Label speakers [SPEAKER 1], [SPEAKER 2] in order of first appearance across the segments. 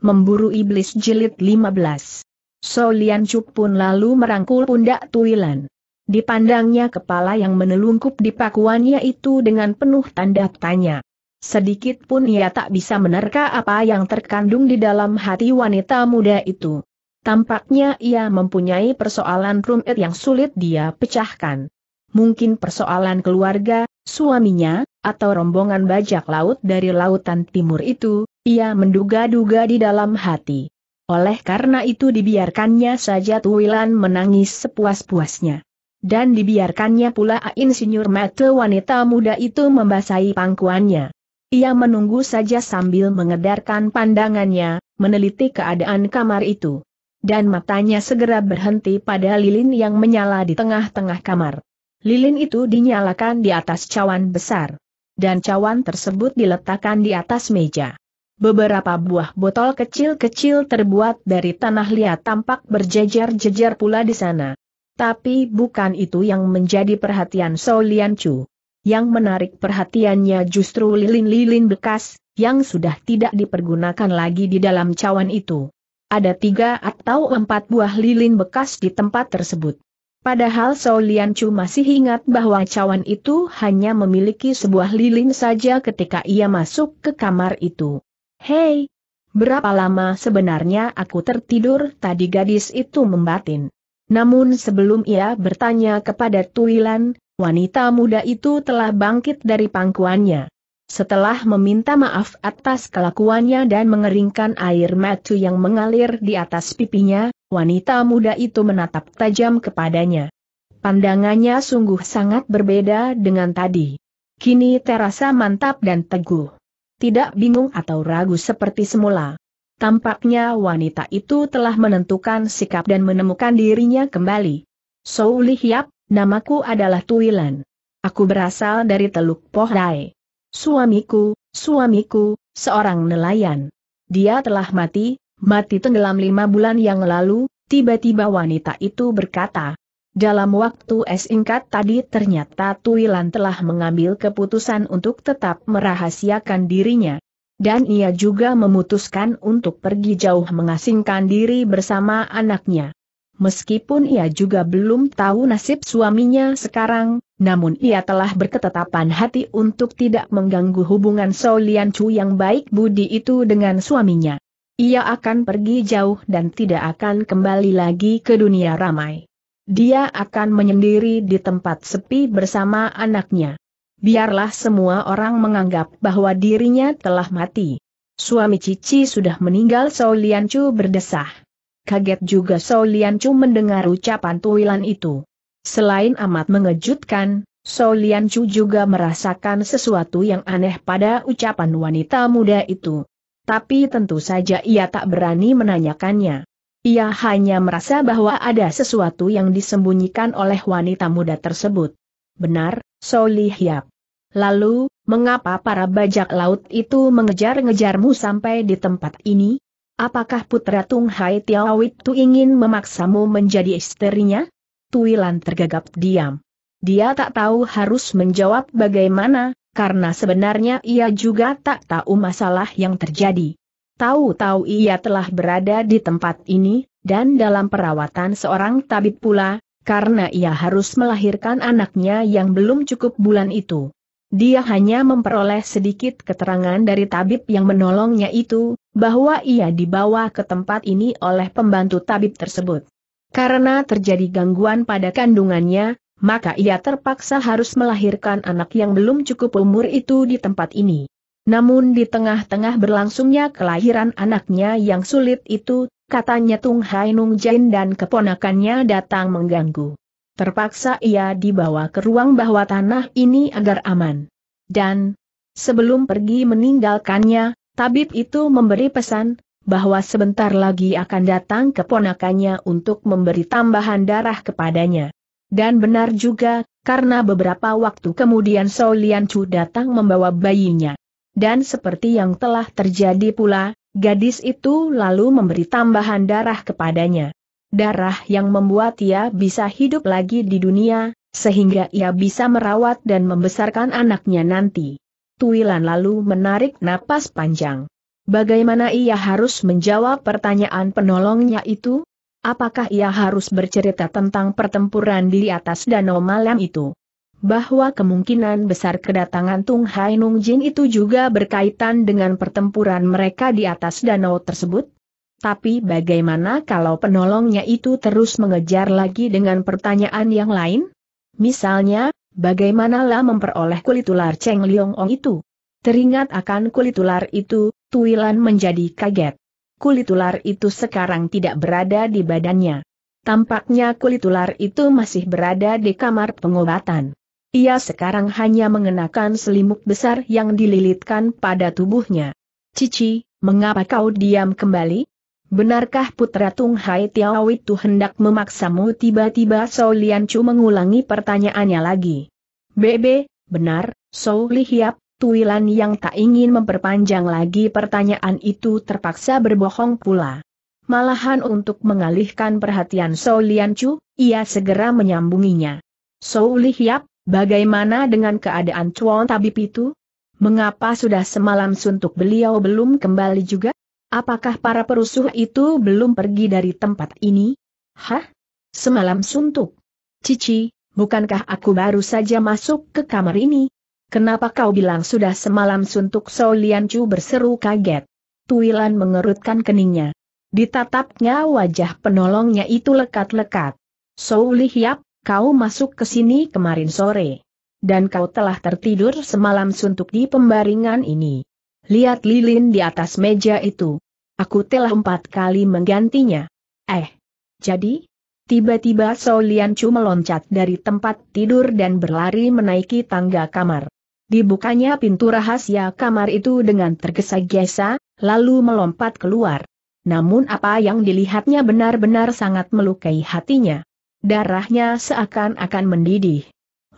[SPEAKER 1] Memburu Iblis Jilid 15. So Lian Chuk pun lalu merangkul pundak Tuilan. Dipandangnya kepala yang menelungkup di pakuannya itu dengan penuh tanda tanya. Sedikit pun ia tak bisa menerka apa yang terkandung di dalam hati wanita muda itu. Tampaknya ia mempunyai persoalan rumit yang sulit dia pecahkan. Mungkin persoalan keluarga, suaminya, atau rombongan bajak laut dari lautan timur itu, ia menduga-duga di dalam hati. Oleh karena itu dibiarkannya saja Tuwilan menangis sepuas-puasnya. Dan dibiarkannya pula insinyur mata wanita muda itu membasahi pangkuannya. Ia menunggu saja sambil mengedarkan pandangannya, meneliti keadaan kamar itu. Dan matanya segera berhenti pada lilin yang menyala di tengah-tengah kamar. Lilin itu dinyalakan di atas cawan besar. Dan cawan tersebut diletakkan di atas meja. Beberapa buah botol kecil-kecil terbuat dari tanah liat tampak berjejer-jejer pula di sana. Tapi bukan itu yang menjadi perhatian Sou Chu. Yang menarik perhatiannya justru lilin-lilin bekas, yang sudah tidak dipergunakan lagi di dalam cawan itu. Ada tiga atau empat buah lilin bekas di tempat tersebut. Padahal Sou Chu masih ingat bahwa cawan itu hanya memiliki sebuah lilin saja ketika ia masuk ke kamar itu. Hei, berapa lama sebenarnya aku tertidur tadi gadis itu membatin. Namun sebelum ia bertanya kepada Tuilan, wanita muda itu telah bangkit dari pangkuannya. Setelah meminta maaf atas kelakuannya dan mengeringkan air mata yang mengalir di atas pipinya, wanita muda itu menatap tajam kepadanya. Pandangannya sungguh sangat berbeda dengan tadi. Kini terasa mantap dan teguh tidak bingung atau ragu seperti semula. Tampaknya wanita itu telah menentukan sikap dan menemukan dirinya kembali. Sou Li namaku adalah Tuilan. Aku berasal dari Teluk Rai. Suamiku, suamiku, seorang nelayan. Dia telah mati, mati tenggelam lima bulan yang lalu, tiba-tiba wanita itu berkata, dalam waktu singkat tadi ternyata Tuilan telah mengambil keputusan untuk tetap merahasiakan dirinya. Dan ia juga memutuskan untuk pergi jauh mengasingkan diri bersama anaknya. Meskipun ia juga belum tahu nasib suaminya sekarang, namun ia telah berketetapan hati untuk tidak mengganggu hubungan Solian Chu yang baik budi itu dengan suaminya. Ia akan pergi jauh dan tidak akan kembali lagi ke dunia ramai dia akan menyendiri di tempat sepi bersama anaknya. Biarlah semua orang menganggap bahwa dirinya telah mati. Suami Cici sudah meninggal Sao Lian Chu berdesah. Kaget juga Sao Lian Chu mendengar ucapan tuilan itu. Selain amat mengejutkan, Sao Lian Chu juga merasakan sesuatu yang aneh pada ucapan wanita muda itu. Tapi tentu saja ia tak berani menanyakannya. Ia hanya merasa bahwa ada sesuatu yang disembunyikan oleh wanita muda tersebut. Benar, Soli Lalu, mengapa para bajak laut itu mengejar-ngejarmu sampai di tempat ini? Apakah putra Tung Hai Tiawit itu ingin memaksamu menjadi istrinya? Tuilan tergagap diam. Dia tak tahu harus menjawab bagaimana, karena sebenarnya ia juga tak tahu masalah yang terjadi. Tahu-tahu ia telah berada di tempat ini, dan dalam perawatan seorang tabib pula, karena ia harus melahirkan anaknya yang belum cukup bulan itu. Dia hanya memperoleh sedikit keterangan dari tabib yang menolongnya itu, bahwa ia dibawa ke tempat ini oleh pembantu tabib tersebut. Karena terjadi gangguan pada kandungannya, maka ia terpaksa harus melahirkan anak yang belum cukup umur itu di tempat ini. Namun di tengah-tengah berlangsungnya kelahiran anaknya yang sulit itu, katanya Tung Hai Nung Jain dan keponakannya datang mengganggu. Terpaksa ia dibawa ke ruang bawah tanah ini agar aman. Dan, sebelum pergi meninggalkannya, tabib itu memberi pesan, bahwa sebentar lagi akan datang keponakannya untuk memberi tambahan darah kepadanya. Dan benar juga, karena beberapa waktu kemudian Solian Chu datang membawa bayinya dan seperti yang telah terjadi pula, gadis itu lalu memberi tambahan darah kepadanya. Darah yang membuat ia bisa hidup lagi di dunia, sehingga ia bisa merawat dan membesarkan anaknya nanti. Tuilan lalu menarik napas panjang. Bagaimana ia harus menjawab pertanyaan penolongnya itu? Apakah ia harus bercerita tentang pertempuran di atas danau malam itu? bahwa kemungkinan besar kedatangan Tung Hai Nung Jin itu juga berkaitan dengan pertempuran mereka di atas danau tersebut? Tapi bagaimana kalau penolongnya itu terus mengejar lagi dengan pertanyaan yang lain? Misalnya, bagaimanalah memperoleh kulit ular Cheng Liong Ong itu? Teringat akan kulit ular itu, Tuilan menjadi kaget. Kulit ular itu sekarang tidak berada di badannya. Tampaknya kulit ular itu masih berada di kamar pengobatan. Ia sekarang hanya mengenakan selimut besar yang dililitkan pada tubuhnya. Cici, mengapa kau diam kembali? Benarkah putra Tung Hai Tiao itu hendak memaksamu tiba-tiba Shou Lian Chu mengulangi pertanyaannya lagi? Bebe, benar, Shou Li Hiap, Tuilan yang tak ingin memperpanjang lagi pertanyaan itu terpaksa berbohong pula. Malahan untuk mengalihkan perhatian Shou Lian Chu, ia segera menyambunginya. Shou Li Hiap, Bagaimana dengan keadaan Chuan Tabib itu? Mengapa sudah semalam suntuk beliau belum kembali juga? Apakah para perusuh itu belum pergi dari tempat ini? Hah? Semalam suntuk? Cici, bukankah aku baru saja masuk ke kamar ini? Kenapa kau bilang sudah semalam suntuk? So Lian Chu berseru kaget. Tuilan mengerutkan keningnya. Ditatapnya wajah penolongnya itu lekat-lekat. So Hiap, kau masuk ke sini kemarin sore. Dan kau telah tertidur semalam suntuk di pembaringan ini. Lihat lilin di atas meja itu. Aku telah empat kali menggantinya. Eh. Jadi? Tiba-tiba Solian cuma meloncat dari tempat tidur dan berlari menaiki tangga kamar. Dibukanya pintu rahasia kamar itu dengan tergesa-gesa, lalu melompat keluar. Namun apa yang dilihatnya benar-benar sangat melukai hatinya. Darahnya seakan-akan mendidih.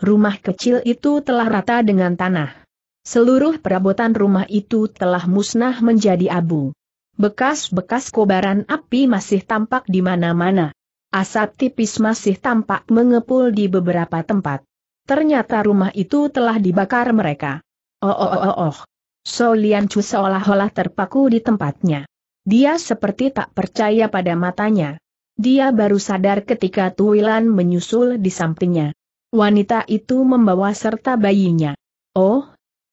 [SPEAKER 1] Rumah kecil itu telah rata dengan tanah. Seluruh perabotan rumah itu telah musnah menjadi abu. Bekas-bekas kobaran api masih tampak di mana-mana. Asap tipis masih tampak mengepul di beberapa tempat. Ternyata rumah itu telah dibakar mereka. Oh oh oh oh. oh. So Lian Chu seolah-olah terpaku di tempatnya. Dia seperti tak percaya pada matanya. Dia baru sadar ketika Tuilan menyusul di sampingnya. Wanita itu membawa serta bayinya. Oh,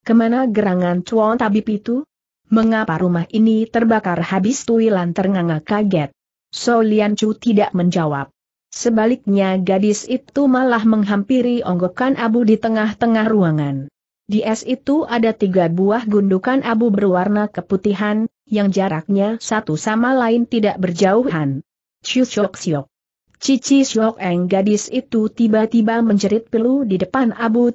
[SPEAKER 1] kemana gerangan cuan tabib itu? Mengapa rumah ini terbakar habis Tuilan ternganga kaget? So Lian Chu tidak menjawab. Sebaliknya gadis itu malah menghampiri onggokan abu di tengah-tengah ruangan. Di es itu ada tiga buah gundukan abu berwarna keputihan, yang jaraknya satu sama lain tidak berjauhan. Shok Siok. Cici Siok Eng gadis itu tiba-tiba menjerit pilu di depan Abu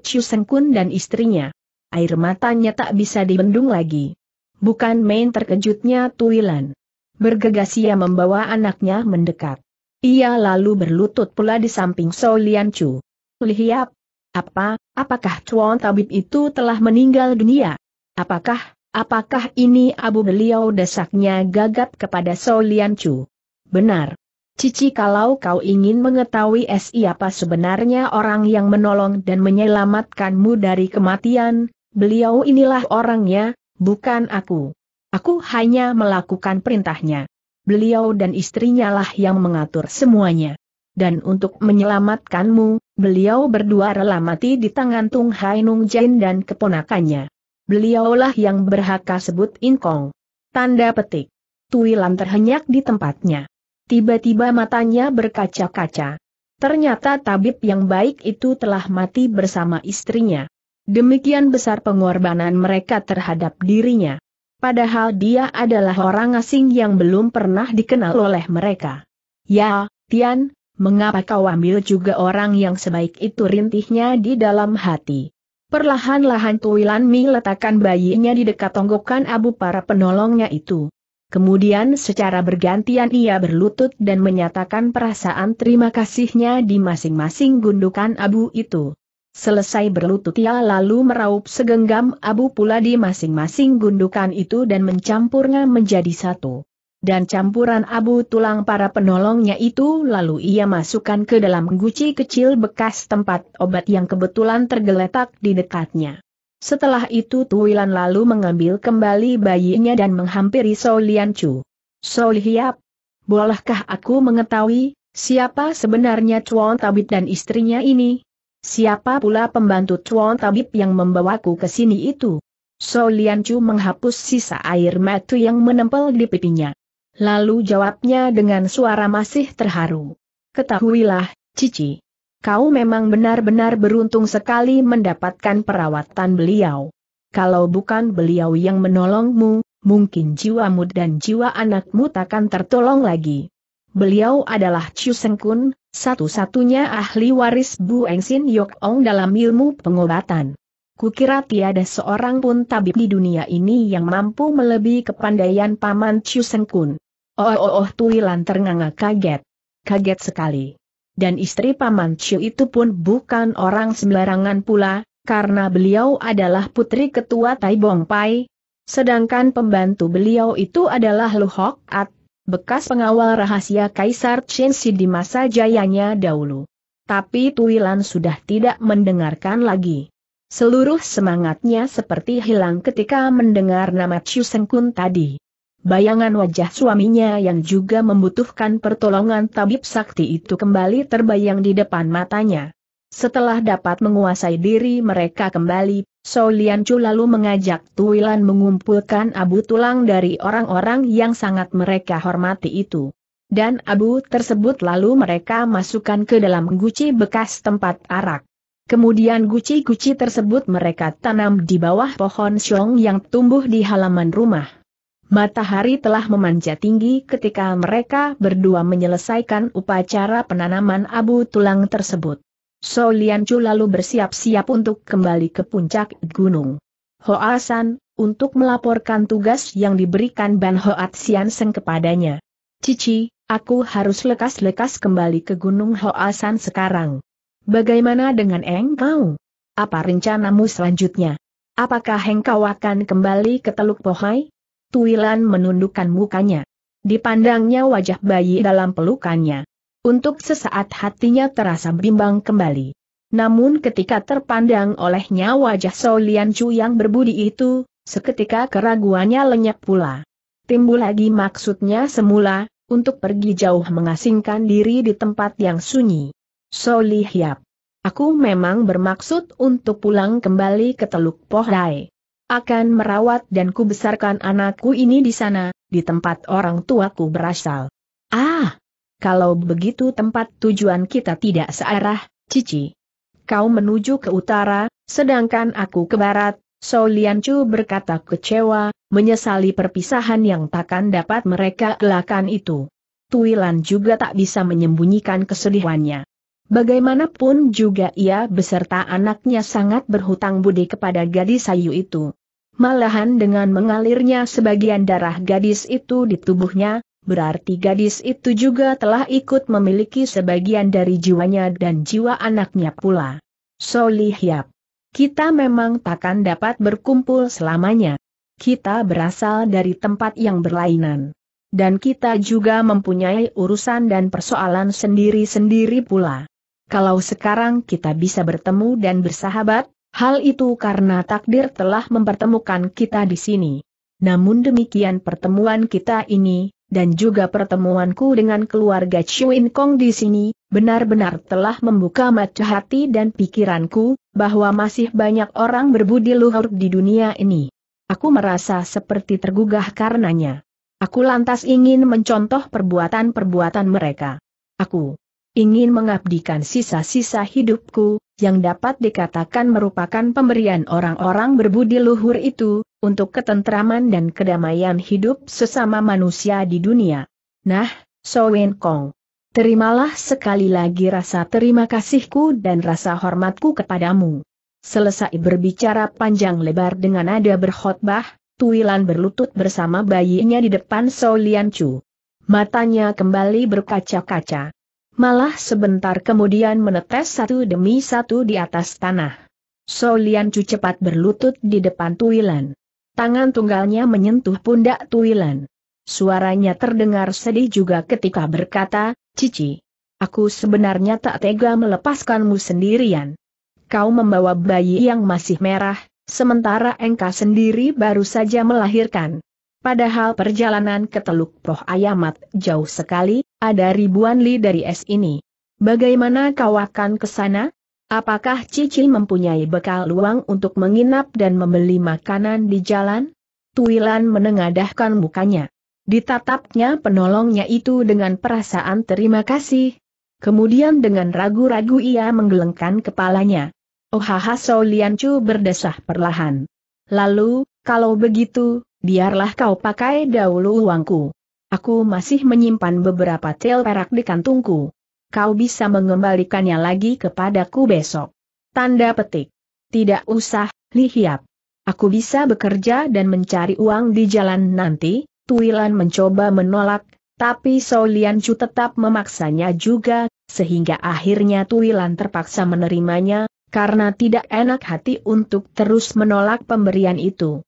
[SPEAKER 1] Kun dan istrinya. Air matanya tak bisa dibendung lagi. Bukan main terkejutnya Tuilan. Bergegas ia membawa anaknya mendekat. Ia lalu berlutut pula di samping So Lian Chu. Lihiap. Apa, apakah Tuan Tabib itu telah meninggal dunia? Apakah, apakah ini Abu beliau desaknya gagap kepada So Lian Chu? Benar. Cici kalau kau ingin mengetahui siapa sebenarnya orang yang menolong dan menyelamatkanmu dari kematian, beliau inilah orangnya, bukan aku. Aku hanya melakukan perintahnya. Beliau dan istrinya lah yang mengatur semuanya. Dan untuk menyelamatkanmu, beliau berdua rela mati di tangan Tung Hai Nung Jin dan keponakannya. Beliaulah yang berhak sebut inkong. Tanda petik. Tuilan terhenyak di tempatnya. Tiba-tiba matanya berkaca-kaca. Ternyata tabib yang baik itu telah mati bersama istrinya. Demikian besar pengorbanan mereka terhadap dirinya. Padahal dia adalah orang asing yang belum pernah dikenal oleh mereka. Ya, Tian, mengapa kau ambil juga orang yang sebaik itu rintihnya di dalam hati? Perlahan-lahan Tuilan Mi letakkan bayinya di dekat tonggokan abu para penolongnya itu. Kemudian secara bergantian ia berlutut dan menyatakan perasaan terima kasihnya di masing-masing gundukan abu itu. Selesai berlutut ia lalu meraup segenggam abu pula di masing-masing gundukan itu dan mencampurnya menjadi satu. Dan campuran abu tulang para penolongnya itu lalu ia masukkan ke dalam guci kecil bekas tempat obat yang kebetulan tergeletak di dekatnya. Setelah itu Tuilan lalu mengambil kembali bayinya dan menghampiri Solian Chu. Solihiap, bolehkah aku mengetahui, siapa sebenarnya Chuan Tabib dan istrinya ini? Siapa pula pembantu Chuan Tabib yang membawaku ke sini itu? Solian Chu menghapus sisa air mata yang menempel di pipinya. Lalu jawabnya dengan suara masih terharu. Ketahuilah, Cici kau memang benar-benar beruntung sekali mendapatkan perawatan beliau. Kalau bukan beliau yang menolongmu, mungkin jiwamu dan jiwa anakmu takkan tertolong lagi. Beliau adalah Chu Sengkun, satu-satunya ahli waris Bu Engsin Yok Ong dalam ilmu pengobatan. Kukira tiada seorang pun tabib di dunia ini yang mampu melebihi kepandaian Paman Chu Sengkun. Oh oh oh tuilan ternganga kaget. Kaget sekali dan istri Paman Chiu itu pun bukan orang sembarangan pula, karena beliau adalah putri ketua Tai Bong Pai, sedangkan pembantu beliau itu adalah Lu Hok At, bekas pengawal rahasia Kaisar Chen Si di masa jayanya dahulu. Tapi Tuilan sudah tidak mendengarkan lagi. Seluruh semangatnya seperti hilang ketika mendengar nama Chu Sengkun tadi bayangan wajah suaminya yang juga membutuhkan pertolongan tabib sakti itu kembali terbayang di depan matanya. Setelah dapat menguasai diri mereka kembali, Solian Chu lalu mengajak Tuilan mengumpulkan abu tulang dari orang-orang yang sangat mereka hormati itu dan abu tersebut lalu mereka masukkan ke dalam guci bekas tempat arak. Kemudian guci-guci tersebut mereka tanam di bawah pohon siong yang tumbuh di halaman rumah. Matahari telah memanjat tinggi ketika mereka berdua menyelesaikan upacara penanaman abu tulang tersebut. So Lian Chu lalu bersiap-siap untuk kembali ke puncak gunung. Hoa San, untuk melaporkan tugas yang diberikan Ban Hoat Sian Seng kepadanya. Cici, aku harus lekas-lekas kembali ke gunung Hoa San sekarang. Bagaimana dengan engkau? Apa rencanamu selanjutnya? Apakah engkau akan kembali ke Teluk Pohai? Tuilan menundukkan mukanya. Dipandangnya wajah bayi dalam pelukannya. Untuk sesaat hatinya terasa bimbang kembali. Namun ketika terpandang olehnya wajah Solian Chu yang berbudi itu, seketika keraguannya lenyap pula. Timbul lagi maksudnya semula, untuk pergi jauh mengasingkan diri di tempat yang sunyi. Hiap. Aku memang bermaksud untuk pulang kembali ke Teluk Rai akan merawat dan kubesarkan anakku ini di sana, di tempat orang tuaku berasal. Ah! Kalau begitu tempat tujuan kita tidak searah, Cici. Kau menuju ke utara, sedangkan aku ke barat, So Lian berkata kecewa, menyesali perpisahan yang takkan dapat mereka gelakan itu. Tuilan juga tak bisa menyembunyikan kesedihannya. Bagaimanapun juga ia beserta anaknya sangat berhutang budi kepada gadis sayu itu. Malahan dengan mengalirnya sebagian darah gadis itu di tubuhnya, berarti gadis itu juga telah ikut memiliki sebagian dari jiwanya dan jiwa anaknya pula. Solihyap. Kita memang takkan dapat berkumpul selamanya. Kita berasal dari tempat yang berlainan. Dan kita juga mempunyai urusan dan persoalan sendiri-sendiri pula. Kalau sekarang kita bisa bertemu dan bersahabat, hal itu karena takdir telah mempertemukan kita di sini. Namun demikian pertemuan kita ini, dan juga pertemuanku dengan keluarga Chuin Kong di sini, benar-benar telah membuka mata hati dan pikiranku, bahwa masih banyak orang berbudi luhur di dunia ini. Aku merasa seperti tergugah karenanya. Aku lantas ingin mencontoh perbuatan-perbuatan mereka. Aku ingin mengabdikan sisa-sisa hidupku, yang dapat dikatakan merupakan pemberian orang-orang berbudi luhur itu, untuk ketentraman dan kedamaian hidup sesama manusia di dunia. Nah, So Wen Kong. Terimalah sekali lagi rasa terima kasihku dan rasa hormatku kepadamu. Selesai berbicara panjang lebar dengan nada berkhotbah, Tuilan berlutut bersama bayinya di depan So Lian Chu. Matanya kembali berkaca-kaca malah sebentar kemudian menetes satu demi satu di atas tanah. So Lian Chu cepat berlutut di depan Tuilan. Tangan tunggalnya menyentuh pundak Tuilan. Suaranya terdengar sedih juga ketika berkata, Cici, aku sebenarnya tak tega melepaskanmu sendirian. Kau membawa bayi yang masih merah, sementara engkau sendiri baru saja melahirkan. Padahal perjalanan ke Teluk Proh Ayamat jauh sekali, ada ribuan li dari es ini. Bagaimana kau akan ke sana? Apakah Cici mempunyai bekal luang untuk menginap dan membeli makanan di jalan? Tuilan menengadahkan mukanya. Ditatapnya penolongnya itu dengan perasaan terima kasih. Kemudian dengan ragu-ragu ia menggelengkan kepalanya. Ohaha oh, Chu berdesah perlahan. Lalu, kalau begitu, biarlah kau pakai dahulu uangku. Aku masih menyimpan beberapa tel perak di kantungku. Kau bisa mengembalikannya lagi kepadaku besok. Tanda petik. Tidak usah, lihiap. Aku bisa bekerja dan mencari uang di jalan nanti, Tuilan mencoba menolak, tapi Solian Chu tetap memaksanya juga, sehingga akhirnya Tuilan terpaksa menerimanya, karena tidak enak hati untuk terus menolak pemberian itu.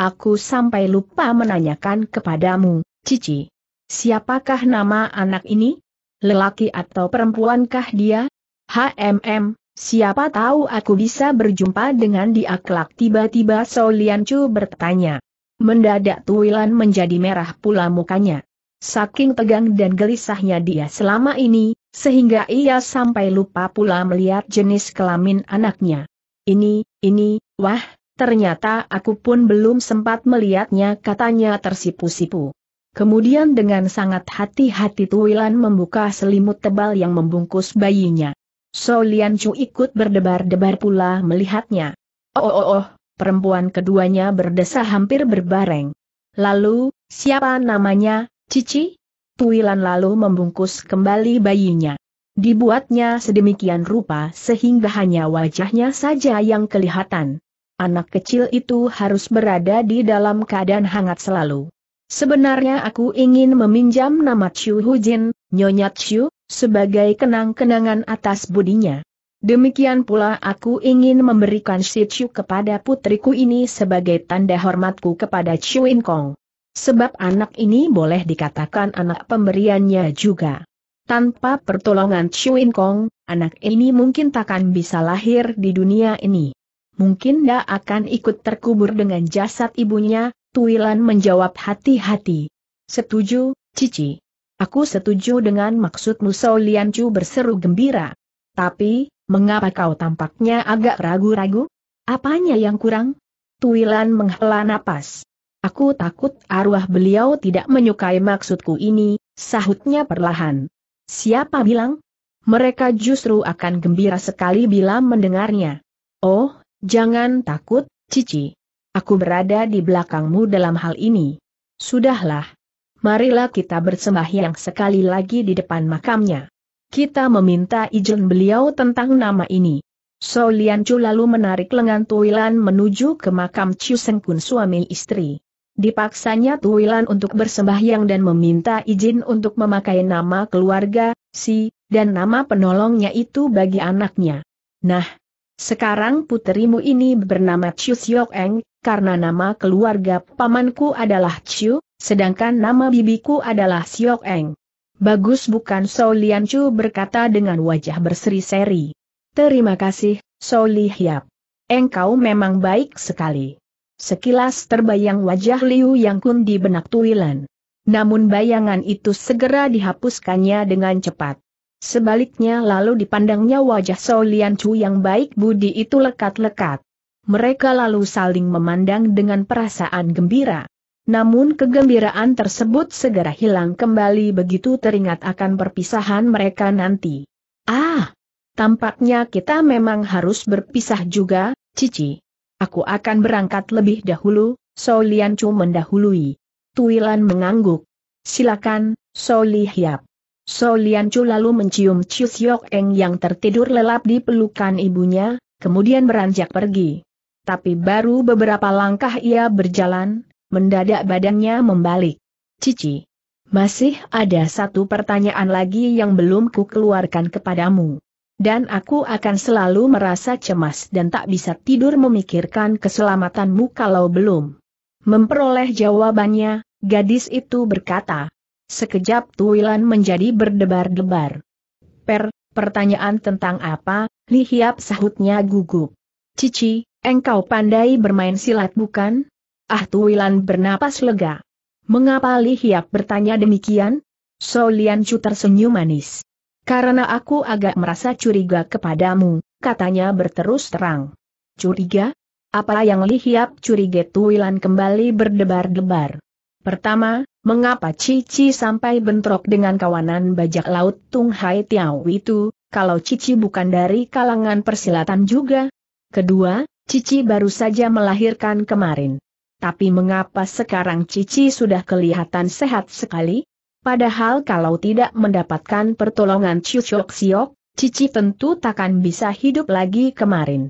[SPEAKER 1] Aku sampai lupa menanyakan kepadamu, Cici. Siapakah nama anak ini? Lelaki atau perempuankah dia? HMM, siapa tahu aku bisa berjumpa dengan dia kelak tiba-tiba Solian bertanya. Mendadak Tuilan menjadi merah pula mukanya. Saking tegang dan gelisahnya dia selama ini, sehingga ia sampai lupa pula melihat jenis kelamin anaknya. Ini, ini, wah, Ternyata aku pun belum sempat melihatnya katanya tersipu-sipu. Kemudian dengan sangat hati-hati Tuilan membuka selimut tebal yang membungkus bayinya. So Lian Chu ikut berdebar-debar pula melihatnya. Oh oh oh, perempuan keduanya berdesah hampir berbareng. Lalu, siapa namanya, Cici? Tuilan lalu membungkus kembali bayinya. Dibuatnya sedemikian rupa sehingga hanya wajahnya saja yang kelihatan. Anak kecil itu harus berada di dalam keadaan hangat selalu. Sebenarnya aku ingin meminjam nama Chu Hujin, Nyonya Chu, sebagai kenang-kenangan atas budinya. Demikian pula aku ingin memberikan si Chu kepada putriku ini sebagai tanda hormatku kepada Chu In Kong. Sebab anak ini boleh dikatakan anak pemberiannya juga. Tanpa pertolongan Chu In Kong, anak ini mungkin takkan bisa lahir di dunia ini mungkin dia akan ikut terkubur dengan jasad ibunya, Tuilan menjawab hati-hati. Setuju, Cici. Aku setuju dengan maksudmu Sauliancu berseru gembira. Tapi, mengapa kau tampaknya agak ragu-ragu? Apanya yang kurang? Tuilan menghela napas. Aku takut arwah beliau tidak menyukai maksudku ini, sahutnya perlahan. Siapa bilang? Mereka justru akan gembira sekali bila mendengarnya. Oh, Jangan takut, Cici. Aku berada di belakangmu dalam hal ini. Sudahlah. Marilah kita bersembahyang sekali lagi di depan makamnya. Kita meminta izin beliau tentang nama ini. So Lian Chu lalu menarik lengan Tuilan menuju ke makam Chiu Seng Kun suami istri. Dipaksanya Tuilan untuk bersembahyang dan meminta izin untuk memakai nama keluarga, si, dan nama penolongnya itu bagi anaknya. Nah, sekarang puterimu ini bernama Chiu Siok Eng, karena nama keluarga pamanku adalah Chiu, sedangkan nama bibiku adalah Siok Eng. Bagus bukan Sou Lian Chu berkata dengan wajah berseri-seri. Terima kasih, Sou Li Hiap. Engkau memang baik sekali. Sekilas terbayang wajah Liu Yang Kun di benak Tuilan. Namun bayangan itu segera dihapuskannya dengan cepat. Sebaliknya lalu dipandangnya wajah Solian Chu yang baik budi itu lekat-lekat. Mereka lalu saling memandang dengan perasaan gembira. Namun kegembiraan tersebut segera hilang kembali begitu teringat akan perpisahan mereka nanti. Ah! Tampaknya kita memang harus berpisah juga, Cici. Aku akan berangkat lebih dahulu, Solian Chu mendahului. Tuilan mengangguk. Silakan, Hiap. So Chu lalu mencium Chiu Siok Eng yang tertidur lelap di pelukan ibunya, kemudian beranjak pergi. Tapi baru beberapa langkah ia berjalan, mendadak badannya membalik. Cici, masih ada satu pertanyaan lagi yang belum ku keluarkan kepadamu. Dan aku akan selalu merasa cemas dan tak bisa tidur memikirkan keselamatanmu kalau belum memperoleh jawabannya, gadis itu berkata. Sekejap Tuilan menjadi berdebar-debar. Per, pertanyaan tentang apa, Li Hiap sahutnya gugup. Cici, engkau pandai bermain silat bukan? Ah Tuilan bernapas lega. Mengapa Li Hiap bertanya demikian? So Lian Chu tersenyum manis. Karena aku agak merasa curiga kepadamu, katanya berterus terang. Curiga? Apa yang Li Hiap curiga Tuilan kembali berdebar-debar. Pertama, Mengapa Cici sampai bentrok dengan kawanan bajak laut Tung Hai Tiao itu, kalau Cici bukan dari kalangan persilatan juga? Kedua, Cici baru saja melahirkan kemarin. Tapi mengapa sekarang Cici sudah kelihatan sehat sekali? Padahal kalau tidak mendapatkan pertolongan Chok Siok, Cici tentu takkan bisa hidup lagi kemarin.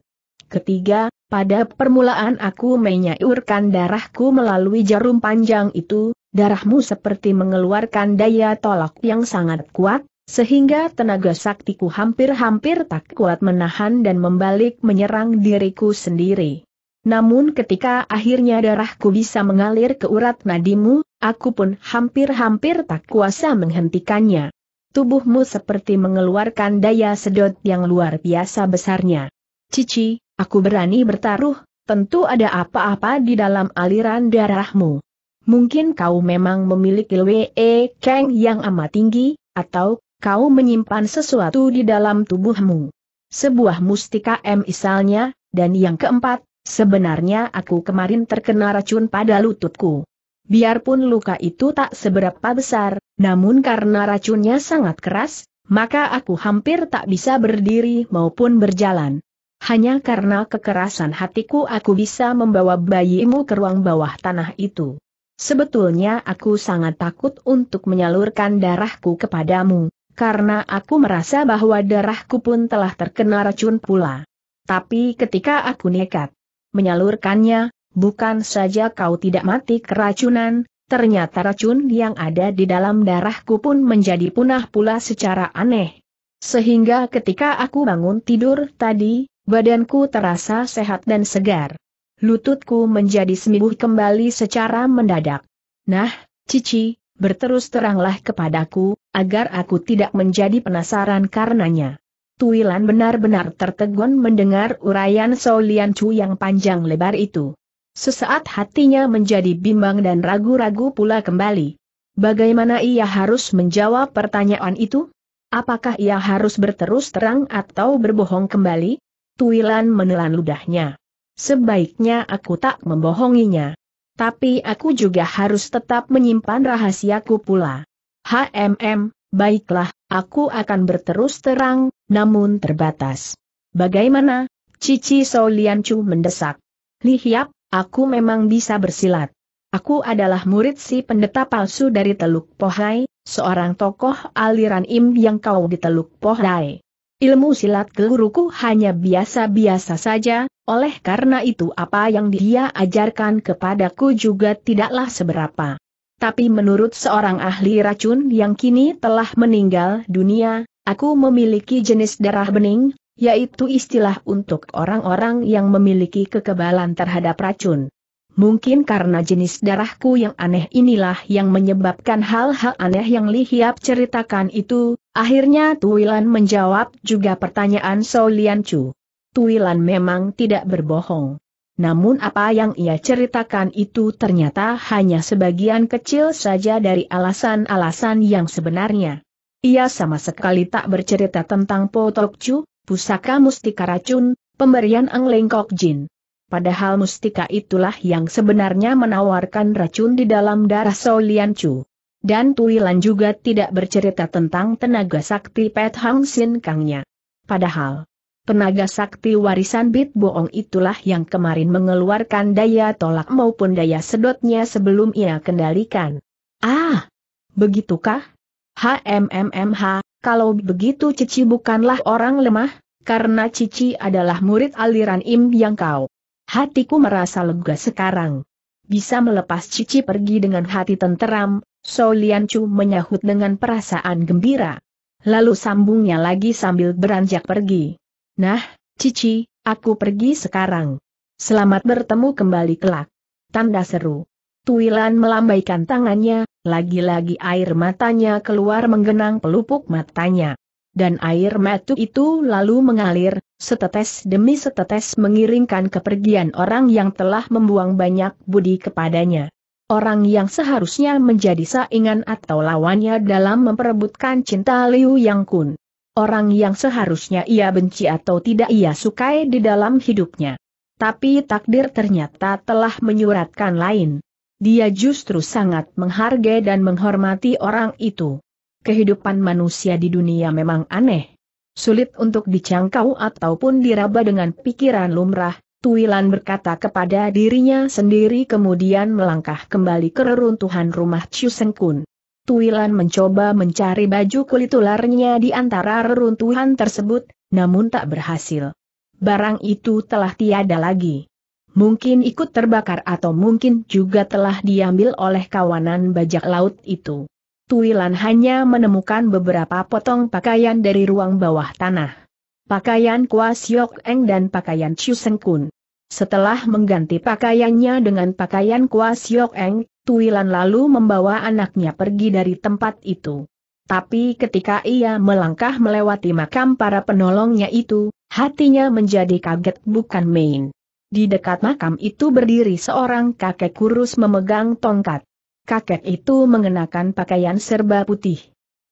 [SPEAKER 1] Ketiga, pada permulaan aku menyayurkan darahku melalui jarum panjang itu, darahmu seperti mengeluarkan daya tolak yang sangat kuat, sehingga tenaga saktiku hampir-hampir tak kuat menahan dan membalik menyerang diriku sendiri. Namun ketika akhirnya darahku bisa mengalir ke urat nadimu, aku pun hampir-hampir tak kuasa menghentikannya. Tubuhmu seperti mengeluarkan daya sedot yang luar biasa besarnya. Cici, Aku berani bertaruh, tentu ada apa-apa di dalam aliran darahmu. Mungkin kau memang memiliki LWE Kang yang amat tinggi, atau kau menyimpan sesuatu di dalam tubuhmu. Sebuah mustika M misalnya, dan yang keempat, sebenarnya aku kemarin terkena racun pada lututku. Biarpun luka itu tak seberapa besar, namun karena racunnya sangat keras, maka aku hampir tak bisa berdiri maupun berjalan. Hanya karena kekerasan hatiku aku bisa membawa bayimu ke ruang bawah tanah itu. Sebetulnya aku sangat takut untuk menyalurkan darahku kepadamu, karena aku merasa bahwa darahku pun telah terkena racun pula. Tapi ketika aku nekat menyalurkannya, bukan saja kau tidak mati keracunan, ternyata racun yang ada di dalam darahku pun menjadi punah pula secara aneh. Sehingga ketika aku bangun tidur tadi, badanku terasa sehat dan segar. Lututku menjadi sembuh kembali secara mendadak. Nah, Cici, berterus teranglah kepadaku, agar aku tidak menjadi penasaran karenanya. Tuilan benar-benar tertegun mendengar uraian Solian Chu yang panjang lebar itu. Sesaat hatinya menjadi bimbang dan ragu-ragu pula kembali. Bagaimana ia harus menjawab pertanyaan itu? Apakah ia harus berterus terang atau berbohong kembali? Tuilan menelan ludahnya. Sebaiknya aku tak membohonginya. Tapi aku juga harus tetap menyimpan rahasiaku pula. HMM, baiklah, aku akan berterus terang, namun terbatas. Bagaimana? Cici Soliancu mendesak. Lihiap, aku memang bisa bersilat. Aku adalah murid si pendeta palsu dari Teluk Pohai, seorang tokoh aliran Im yang kau di Teluk Pohai. Ilmu silat guruku hanya biasa-biasa saja, oleh karena itu apa yang dia ajarkan kepadaku juga tidaklah seberapa. Tapi menurut seorang ahli racun yang kini telah meninggal dunia, aku memiliki jenis darah bening, yaitu istilah untuk orang-orang yang memiliki kekebalan terhadap racun. Mungkin karena jenis darahku yang aneh inilah yang menyebabkan hal-hal aneh yang Li Hiap ceritakan itu, akhirnya Tuilan menjawab juga pertanyaan So Lian Chu. Tuilan memang tidak berbohong. Namun apa yang ia ceritakan itu ternyata hanya sebagian kecil saja dari alasan-alasan yang sebenarnya. Ia sama sekali tak bercerita tentang Potokcu, pusaka mustika racun, pemberian Ang Lengkok Jin Padahal mustika itulah yang sebenarnya menawarkan racun di dalam darah Solian Chu. Dan Tui juga tidak bercerita tentang tenaga sakti Pet Hang Sin Kangnya. Padahal, tenaga sakti warisan Bit Boong itulah yang kemarin mengeluarkan daya tolak maupun daya sedotnya sebelum ia kendalikan. Ah, begitukah? HMMMH, kalau begitu Cici bukanlah orang lemah, karena Cici adalah murid aliran Im yang kau. Hatiku merasa lega sekarang. Bisa melepas Cici pergi dengan hati tenteram, So Lian Chu menyahut dengan perasaan gembira. Lalu sambungnya lagi sambil beranjak pergi. Nah, Cici, aku pergi sekarang. Selamat bertemu kembali kelak. Tanda seru. Tuilan melambaikan tangannya, lagi-lagi air matanya keluar menggenang pelupuk matanya. Dan air matu itu lalu mengalir, setetes demi setetes mengiringkan kepergian orang yang telah membuang banyak budi kepadanya. Orang yang seharusnya menjadi saingan atau lawannya dalam memperebutkan cinta Liu Yang Kun. Orang yang seharusnya ia benci atau tidak ia sukai di dalam hidupnya. Tapi takdir ternyata telah menyuratkan lain. Dia justru sangat menghargai dan menghormati orang itu. Kehidupan manusia di dunia memang aneh sulit untuk dicangkau ataupun diraba dengan pikiran lumrah, Tuilan berkata kepada dirinya sendiri kemudian melangkah kembali ke reruntuhan rumah Chusengkun. Tuilan mencoba mencari baju kulit ularnya di antara reruntuhan tersebut, namun tak berhasil. Barang itu telah tiada lagi. Mungkin ikut terbakar atau mungkin juga telah diambil oleh kawanan bajak laut itu. Tuilan hanya menemukan beberapa potong pakaian dari ruang bawah tanah. Pakaian Kwa Siok Eng dan pakaian Chiu Seng Kun. Setelah mengganti pakaiannya dengan pakaian Kwa Siok Eng, Tuilan lalu membawa anaknya pergi dari tempat itu. Tapi ketika ia melangkah melewati makam para penolongnya itu, hatinya menjadi kaget bukan main. Di dekat makam itu berdiri seorang kakek kurus memegang tongkat. Kakek itu mengenakan pakaian serba putih.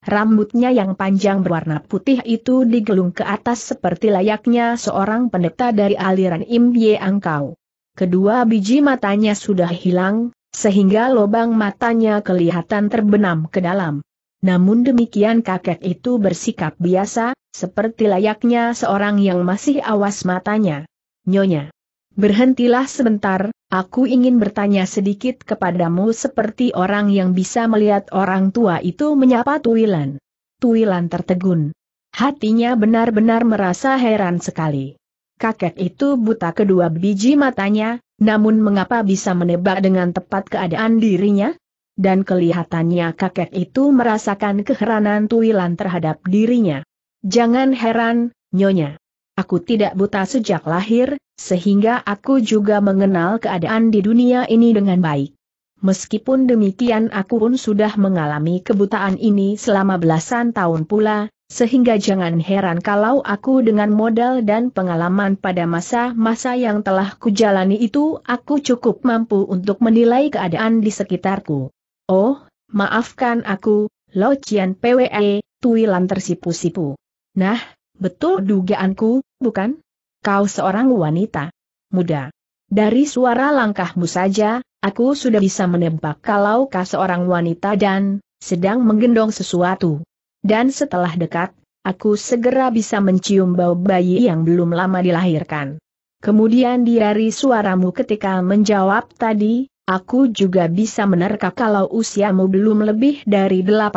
[SPEAKER 1] Rambutnya yang panjang berwarna putih itu digelung ke atas seperti layaknya seorang pendeta dari aliran Im Ye Angkau. Kedua biji matanya sudah hilang, sehingga lubang matanya kelihatan terbenam ke dalam. Namun demikian kakek itu bersikap biasa, seperti layaknya seorang yang masih awas matanya. Nyonya, berhentilah sebentar, Aku ingin bertanya sedikit kepadamu seperti orang yang bisa melihat orang tua itu menyapa Tuilan. Tuilan tertegun. Hatinya benar-benar merasa heran sekali. Kakek itu buta kedua biji matanya, namun mengapa bisa menebak dengan tepat keadaan dirinya? Dan kelihatannya kakek itu merasakan keheranan Tuilan terhadap dirinya. Jangan heran, Nyonya. Aku tidak buta sejak lahir, sehingga aku juga mengenal keadaan di dunia ini dengan baik. Meskipun demikian aku pun sudah mengalami kebutaan ini selama belasan tahun pula, sehingga jangan heran kalau aku dengan modal dan pengalaman pada masa-masa yang telah kujalani itu aku cukup mampu untuk menilai keadaan di sekitarku. Oh, maafkan aku, Lo Chian PWE, Tuilan tersipu-sipu. Nah, Betul dugaanku, bukan? Kau seorang wanita muda. Dari suara langkahmu saja, aku sudah bisa menebak kalau kau seorang wanita dan sedang menggendong sesuatu. Dan setelah dekat, aku segera bisa mencium bau bayi yang belum lama dilahirkan. Kemudian dari suaramu ketika menjawab tadi, aku juga bisa menerka kalau usiamu belum lebih dari 18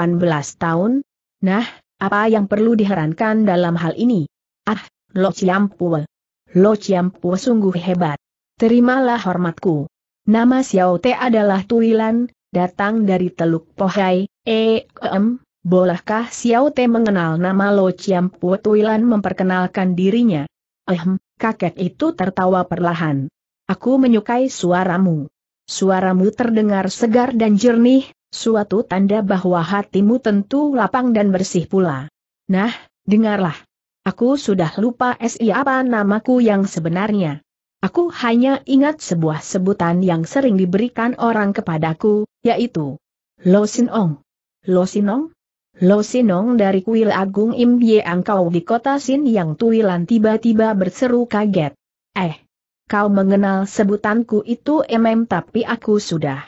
[SPEAKER 1] tahun. Nah, apa yang perlu diherankan dalam hal ini? Ah, Lo Chiampue. Lo Chiampue sungguh hebat. Terimalah hormatku. Nama Xiao Te adalah Tuilan, datang dari Teluk Pohai, e, E.M. Bolehkah Xiao Te mengenal nama Lo Chiampue Tuilan memperkenalkan dirinya? Ehem, kakek itu tertawa perlahan. Aku menyukai suaramu. Suaramu terdengar segar dan jernih, Suatu tanda bahwa hatimu tentu lapang dan bersih pula. Nah, dengarlah. Aku sudah lupa siapa namaku yang sebenarnya. Aku hanya ingat sebuah sebutan yang sering diberikan orang kepadaku, yaitu Lo Sinong. Lo Sinong? Lo Sinong dari kuil Agung Im Yeang Angkau di kota Sin yang Tuilan tiba-tiba berseru kaget. Eh, kau mengenal sebutanku itu emm tapi aku sudah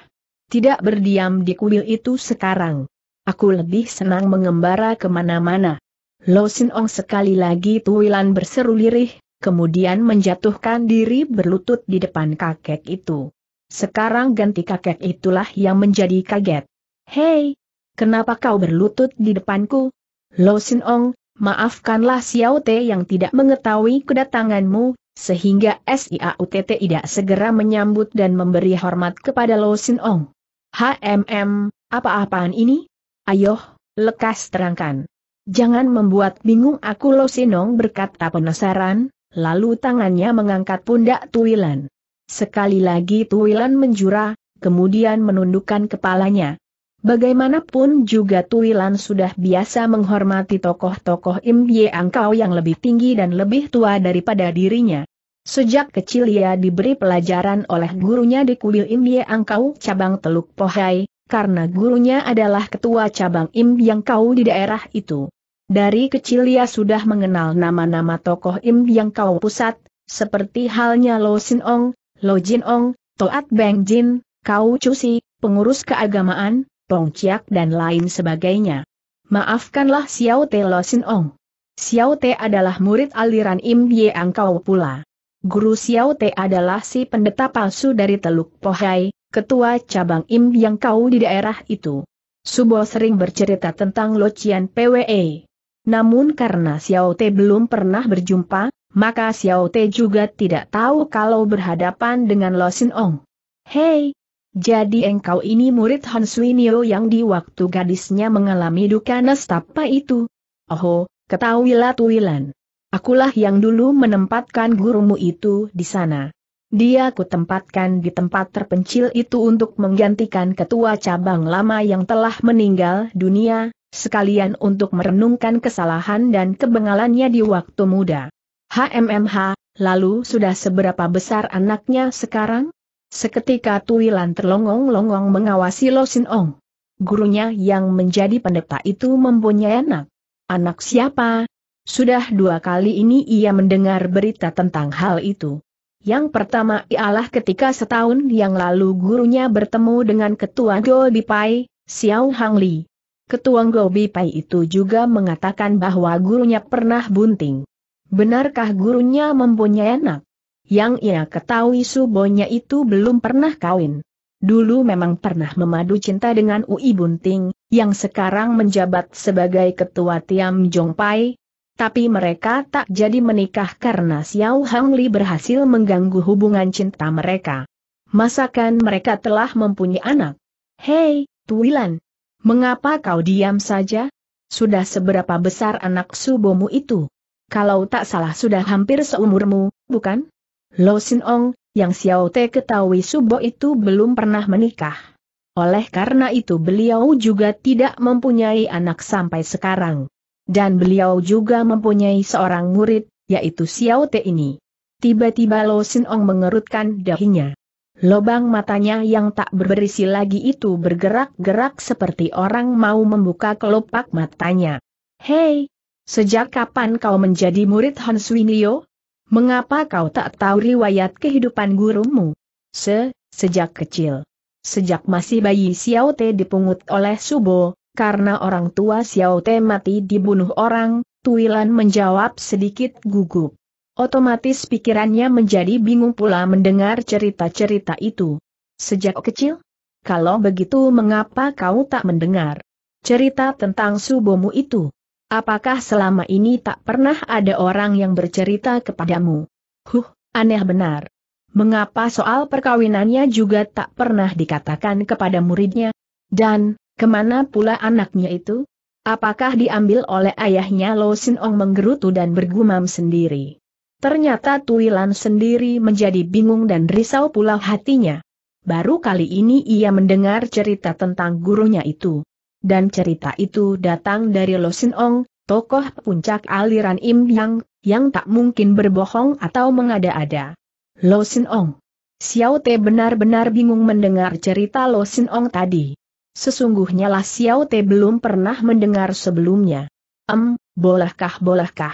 [SPEAKER 1] tidak berdiam di kuil itu sekarang. Aku lebih senang mengembara kemana-mana. Lo Sin Ong sekali lagi Tuilan berseru lirih, kemudian menjatuhkan diri berlutut di depan kakek itu. Sekarang ganti kakek itulah yang menjadi kaget. Hei, kenapa kau berlutut di depanku? Lo Sin Ong, maafkanlah Xiao Te yang tidak mengetahui kedatanganmu, sehingga Te tidak segera menyambut dan memberi hormat kepada Lo Sin Ong. HMM, apa-apaan ini? Ayoh, lekas terangkan. Jangan membuat bingung aku Lo Sinong berkata penasaran, lalu tangannya mengangkat pundak Tuilan. Sekali lagi Tuilan menjura, kemudian menundukkan kepalanya. Bagaimanapun juga Tuilan sudah biasa menghormati tokoh-tokoh Im Ye Angkau yang lebih tinggi dan lebih tua daripada dirinya. Sejak kecil ia diberi pelajaran oleh gurunya di kuil Imye Angkau cabang Teluk Pohai, karena gurunya adalah ketua cabang Im Yang Kau di daerah itu. Dari kecil ia sudah mengenal nama-nama tokoh Im Yang Kau pusat, seperti halnya Lo Sin Ong, Lo Jin Ong, Toat Beng Jin, Kau Cusi, pengurus keagamaan, Tong Chiak dan lain sebagainya. Maafkanlah Xiao Te Lo Sin Ong. Xiao Te adalah murid aliran Im Ye Angkau pula. Guru Xiao Te adalah si pendeta palsu dari Teluk Pohai, ketua cabang Im yang kau di daerah itu. Subo sering bercerita tentang Locian PWE. Namun karena Xiao Te belum pernah berjumpa, maka Xiao Te juga tidak tahu kalau berhadapan dengan Lo Sin Ong. Hei, jadi engkau ini murid Han Nio yang di waktu gadisnya mengalami duka nestapa itu? Oho, ketahuilah Tuilan. Akulah yang dulu menempatkan gurumu itu di sana. Dia kutempatkan di tempat terpencil itu untuk menggantikan ketua cabang lama yang telah meninggal dunia, sekalian untuk merenungkan kesalahan dan kebengalannya di waktu muda. HMMH, lalu sudah seberapa besar anaknya sekarang? Seketika Tuilan terlongong-longong mengawasi Lo Sin Ong. Gurunya yang menjadi pendeta itu mempunyai anak. Anak siapa? Sudah dua kali ini ia mendengar berita tentang hal itu. Yang pertama ialah ketika setahun yang lalu gurunya bertemu dengan ketua Gobi Pai, Xiao Hang Li. Ketua Gobi Pai itu juga mengatakan bahwa gurunya pernah bunting. Benarkah gurunya mempunyai anak? Yang ia ketahui subonya itu belum pernah kawin. Dulu memang pernah memadu cinta dengan Ui Bunting, yang sekarang menjabat sebagai ketua Tiam Jong Pai. Tapi mereka tak jadi menikah karena Xiao Li berhasil mengganggu hubungan cinta mereka. Masakan mereka telah mempunyai anak. Hei, Tuilan. Mengapa kau diam saja? Sudah seberapa besar anak subomu itu? Kalau tak salah sudah hampir seumurmu, bukan? Lo Sin Ong, yang Xiao Te ketahui Subo itu belum pernah menikah. Oleh karena itu beliau juga tidak mempunyai anak sampai sekarang. Dan beliau juga mempunyai seorang murid, yaitu Xiao Te ini. Tiba-tiba Lo Sin Ong mengerutkan dahinya. Lobang matanya yang tak berisi lagi itu bergerak-gerak seperti orang mau membuka kelopak matanya. Hei, sejak kapan kau menjadi murid Han Swinio? Mengapa kau tak tahu riwayat kehidupan gurumu? Se, sejak kecil. Sejak masih bayi Xiao Te dipungut oleh Subo, karena orang tua Xiao Te mati dibunuh orang, Tuilan menjawab sedikit gugup. Otomatis pikirannya menjadi bingung pula mendengar cerita-cerita itu. Sejak kecil? Kalau begitu mengapa kau tak mendengar cerita tentang subomu itu? Apakah selama ini tak pernah ada orang yang bercerita kepadamu? Huh, aneh benar. Mengapa soal perkawinannya juga tak pernah dikatakan kepada muridnya? Dan, Kemana pula anaknya itu? Apakah diambil oleh ayahnya Lo Sin Ong menggerutu dan bergumam sendiri? Ternyata Tuilan sendiri menjadi bingung dan risau pula hatinya. Baru kali ini ia mendengar cerita tentang gurunya itu. Dan cerita itu datang dari Lo Sin Ong, tokoh puncak aliran Im Yang, yang tak mungkin berbohong atau mengada-ada. Lo Sin Ong. Xiao Te benar-benar bingung mendengar cerita Lo Sin Ong tadi. Sesungguhnya lah Xiao Te belum pernah mendengar sebelumnya. Em, bolehkah bolehkah?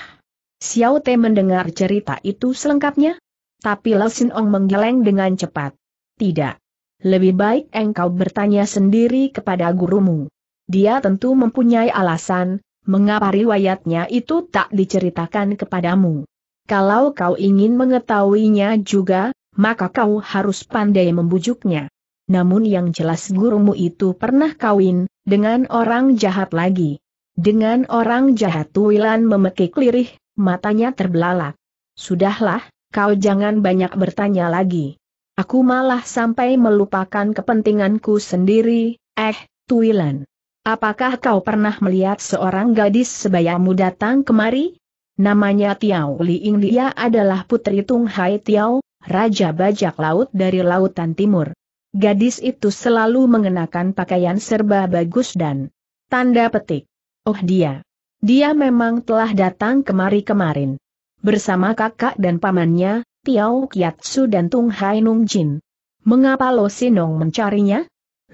[SPEAKER 1] Xiao Te mendengar cerita itu selengkapnya? Tapi Lao Sin Ong menggeleng dengan cepat. Tidak. Lebih baik engkau bertanya sendiri kepada gurumu. Dia tentu mempunyai alasan, mengapa riwayatnya itu tak diceritakan kepadamu. Kalau kau ingin mengetahuinya juga, maka kau harus pandai membujuknya namun yang jelas gurumu itu pernah kawin, dengan orang jahat lagi. Dengan orang jahat Tuilan memekik lirih, matanya terbelalak. Sudahlah, kau jangan banyak bertanya lagi. Aku malah sampai melupakan kepentinganku sendiri, eh, Tuilan. Apakah kau pernah melihat seorang gadis sebayamu datang kemari? Namanya Tiao Liing dia adalah putri Tung Hai Tiao, Raja Bajak Laut dari Lautan Timur. Gadis itu selalu mengenakan pakaian serba bagus dan tanda petik. Oh dia. Dia memang telah datang kemari kemarin. Bersama kakak dan pamannya, Tiao Kiatsu dan Tung Hai Nung Jin. Mengapa Lo Sinong mencarinya?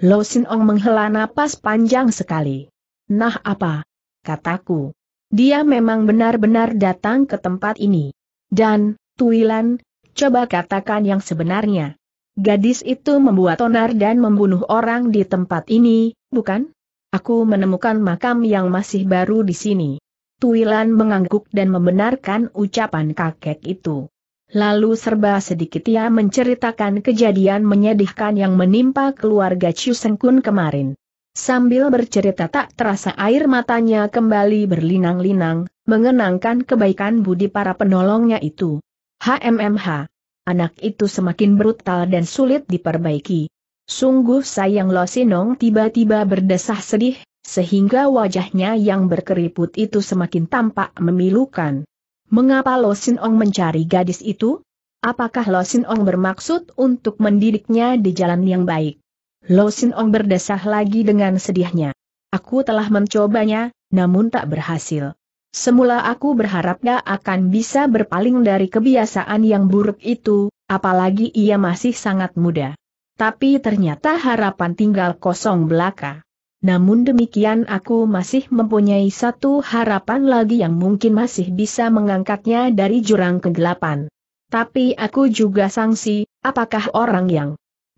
[SPEAKER 1] Lo Sinong menghela napas panjang sekali. Nah apa? Kataku. Dia memang benar-benar datang ke tempat ini. Dan, Tuilan, coba katakan yang sebenarnya. Gadis itu membuat onar dan membunuh orang di tempat ini, bukan? Aku menemukan makam yang masih baru di sini. Tuilan mengangguk dan membenarkan ucapan kakek itu. Lalu serba sedikit ia menceritakan kejadian menyedihkan yang menimpa keluarga Chu Sengkun kemarin. Sambil bercerita tak terasa air matanya kembali berlinang-linang, mengenangkan kebaikan budi para penolongnya itu. HMMH anak itu semakin brutal dan sulit diperbaiki. Sungguh sayang Lo Sinong tiba-tiba berdesah sedih, sehingga wajahnya yang berkeriput itu semakin tampak memilukan. Mengapa Lo Sinong mencari gadis itu? Apakah Lo Sinong bermaksud untuk mendidiknya di jalan yang baik? Lo Sinong berdesah lagi dengan sedihnya. Aku telah mencobanya, namun tak berhasil. Semula aku berharap dia akan bisa berpaling dari kebiasaan yang buruk itu, apalagi ia masih sangat muda. Tapi ternyata harapan tinggal kosong belaka. Namun demikian aku masih mempunyai satu harapan lagi yang mungkin masih bisa mengangkatnya dari jurang kegelapan. Tapi aku juga sangsi, apakah orang yang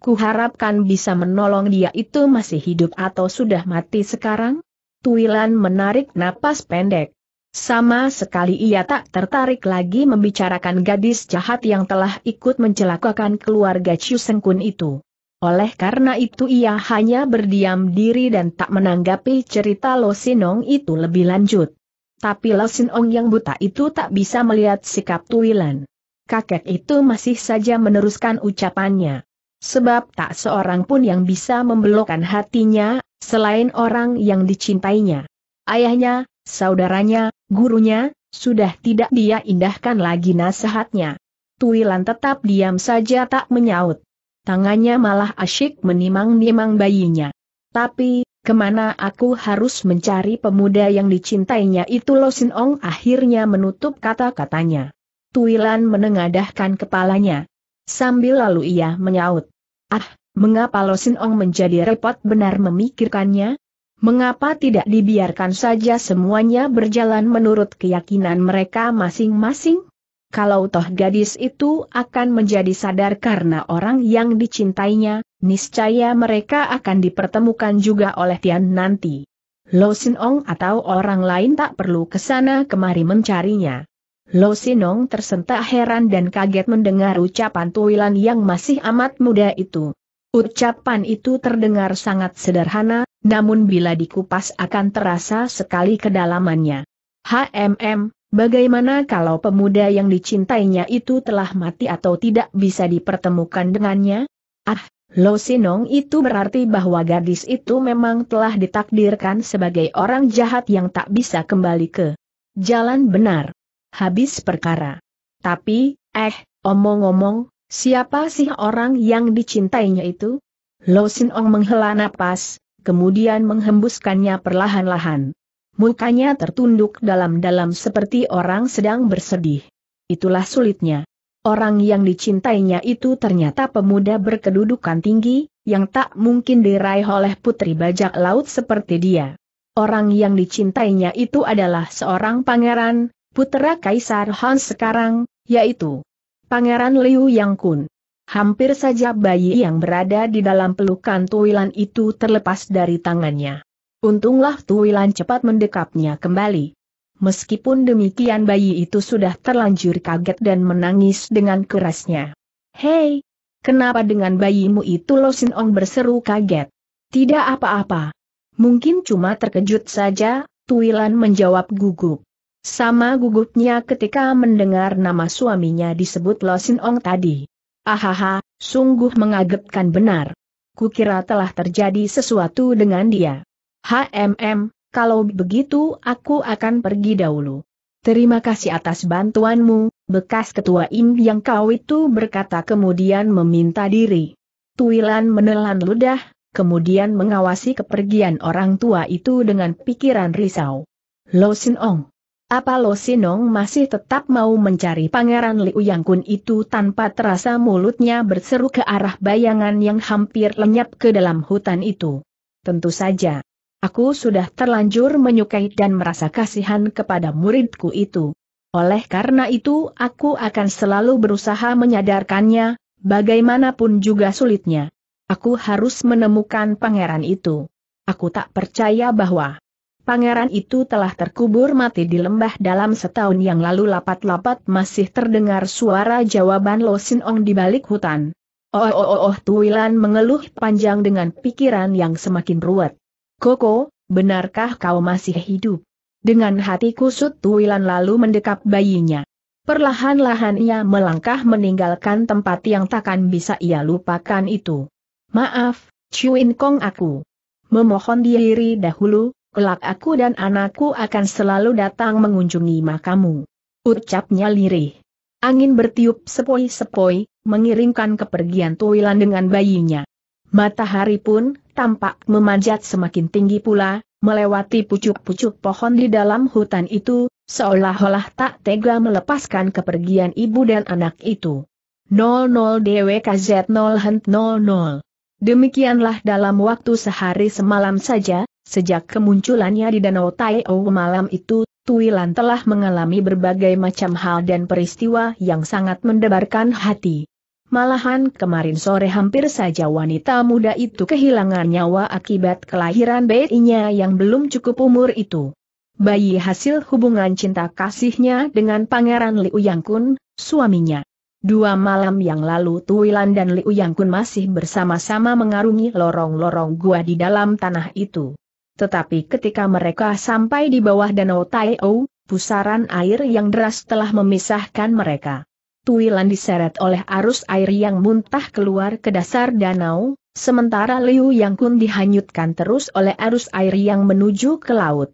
[SPEAKER 1] kuharapkan bisa menolong dia itu masih hidup atau sudah mati sekarang? Tuilan menarik napas pendek. Sama sekali ia tak tertarik lagi membicarakan gadis jahat yang telah ikut mencelakakan keluarga Chu Sengkun itu. Oleh karena itu ia hanya berdiam diri dan tak menanggapi cerita Lo Sinong itu lebih lanjut. Tapi Lo Sinong yang buta itu tak bisa melihat sikap Tuilan. Kakek itu masih saja meneruskan ucapannya. Sebab tak seorang pun yang bisa membelokkan hatinya, selain orang yang dicintainya. Ayahnya, saudaranya, gurunya, sudah tidak dia indahkan lagi nasihatnya. Tuilan tetap diam saja tak menyaut. Tangannya malah asyik menimang-nimang bayinya. Tapi, kemana aku harus mencari pemuda yang dicintainya itu Lo Sin Ong akhirnya menutup kata-katanya. Tuilan menengadahkan kepalanya. Sambil lalu ia menyaut. Ah, mengapa Lo Sin Ong menjadi repot benar memikirkannya? Mengapa tidak dibiarkan saja semuanya berjalan menurut keyakinan mereka masing-masing? Kalau toh gadis itu akan menjadi sadar karena orang yang dicintainya, niscaya mereka akan dipertemukan juga oleh Tian nanti. Lo Sinong atau orang lain tak perlu kesana kemari mencarinya. Lo Sinong tersentak heran dan kaget mendengar ucapan Tuilan yang masih amat muda itu. Ucapan itu terdengar sangat sederhana, namun bila dikupas akan terasa sekali kedalamannya. HMM, bagaimana kalau pemuda yang dicintainya itu telah mati atau tidak bisa dipertemukan dengannya? Ah, Lo Sinong itu berarti bahwa gadis itu memang telah ditakdirkan sebagai orang jahat yang tak bisa kembali ke jalan benar. Habis perkara. Tapi, eh, omong-omong, siapa sih orang yang dicintainya itu? Lo Sinong menghela napas, kemudian menghembuskannya perlahan-lahan. Mukanya tertunduk dalam-dalam seperti orang sedang bersedih. Itulah sulitnya. Orang yang dicintainya itu ternyata pemuda berkedudukan tinggi, yang tak mungkin diraih oleh putri bajak laut seperti dia. Orang yang dicintainya itu adalah seorang pangeran, putra Kaisar Hans sekarang, yaitu Pangeran Liu Yang Kun. Hampir saja bayi yang berada di dalam pelukan Tuilan itu terlepas dari tangannya. Untunglah Tuilan cepat mendekapnya kembali. Meskipun demikian bayi itu sudah terlanjur kaget dan menangis dengan kerasnya. Hei, kenapa dengan bayimu itu Lo Sin Ong berseru kaget? Tidak apa-apa. Mungkin cuma terkejut saja, Tuilan menjawab gugup. Sama gugupnya ketika mendengar nama suaminya disebut Lo Sin Ong tadi. Ahaha, sungguh mengagetkan benar. Kukira telah terjadi sesuatu dengan dia. HMM, kalau begitu aku akan pergi dahulu. Terima kasih atas bantuanmu, bekas ketua Im yang kau itu berkata kemudian meminta diri. Tuilan menelan ludah, kemudian mengawasi kepergian orang tua itu dengan pikiran risau. Lo Sin Ong. Apa Lo Sinong masih tetap mau mencari Pangeran Liu Yang Kun itu tanpa terasa mulutnya berseru ke arah bayangan yang hampir lenyap ke dalam hutan itu. Tentu saja. Aku sudah terlanjur menyukai dan merasa kasihan kepada muridku itu. Oleh karena itu aku akan selalu berusaha menyadarkannya, bagaimanapun juga sulitnya. Aku harus menemukan pangeran itu. Aku tak percaya bahwa pangeran itu telah terkubur mati di lembah dalam setahun yang lalu lapat-lapat masih terdengar suara jawaban Lo Sin Ong di balik hutan. Oh oh oh oh Tuilan mengeluh panjang dengan pikiran yang semakin ruwet. Koko, benarkah kau masih hidup? Dengan hati kusut Tuilan lalu mendekap bayinya. Perlahan-lahan ia melangkah meninggalkan tempat yang takkan bisa ia lupakan itu. Maaf, Chuin Kong aku. Memohon diri dahulu, kelak aku dan anakku akan selalu datang mengunjungi makamu. Ucapnya lirih. Angin bertiup sepoi-sepoi, mengiringkan kepergian Tuilan dengan bayinya. Matahari pun tampak memanjat semakin tinggi pula, melewati pucuk-pucuk pohon di dalam hutan itu, seolah-olah tak tega melepaskan kepergian ibu dan anak itu. 00 DWKZ 0 00 Demikianlah dalam waktu sehari semalam saja, Sejak kemunculannya di Danau Taiyo malam itu, Tuilan telah mengalami berbagai macam hal dan peristiwa yang sangat mendebarkan hati. Malahan kemarin sore hampir saja wanita muda itu kehilangan nyawa akibat kelahiran bayinya yang belum cukup umur itu. Bayi hasil hubungan cinta kasihnya dengan Pangeran Liu Yangkun, suaminya. Dua malam yang lalu Tuilan dan Liu Yangkun masih bersama-sama mengarungi lorong-lorong gua di dalam tanah itu. Tetapi ketika mereka sampai di bawah danau Tai Taiou, pusaran air yang deras telah memisahkan mereka. Tuilan diseret oleh arus air yang muntah keluar ke dasar danau, sementara Liu Yang Kun dihanyutkan terus oleh arus air yang menuju ke laut.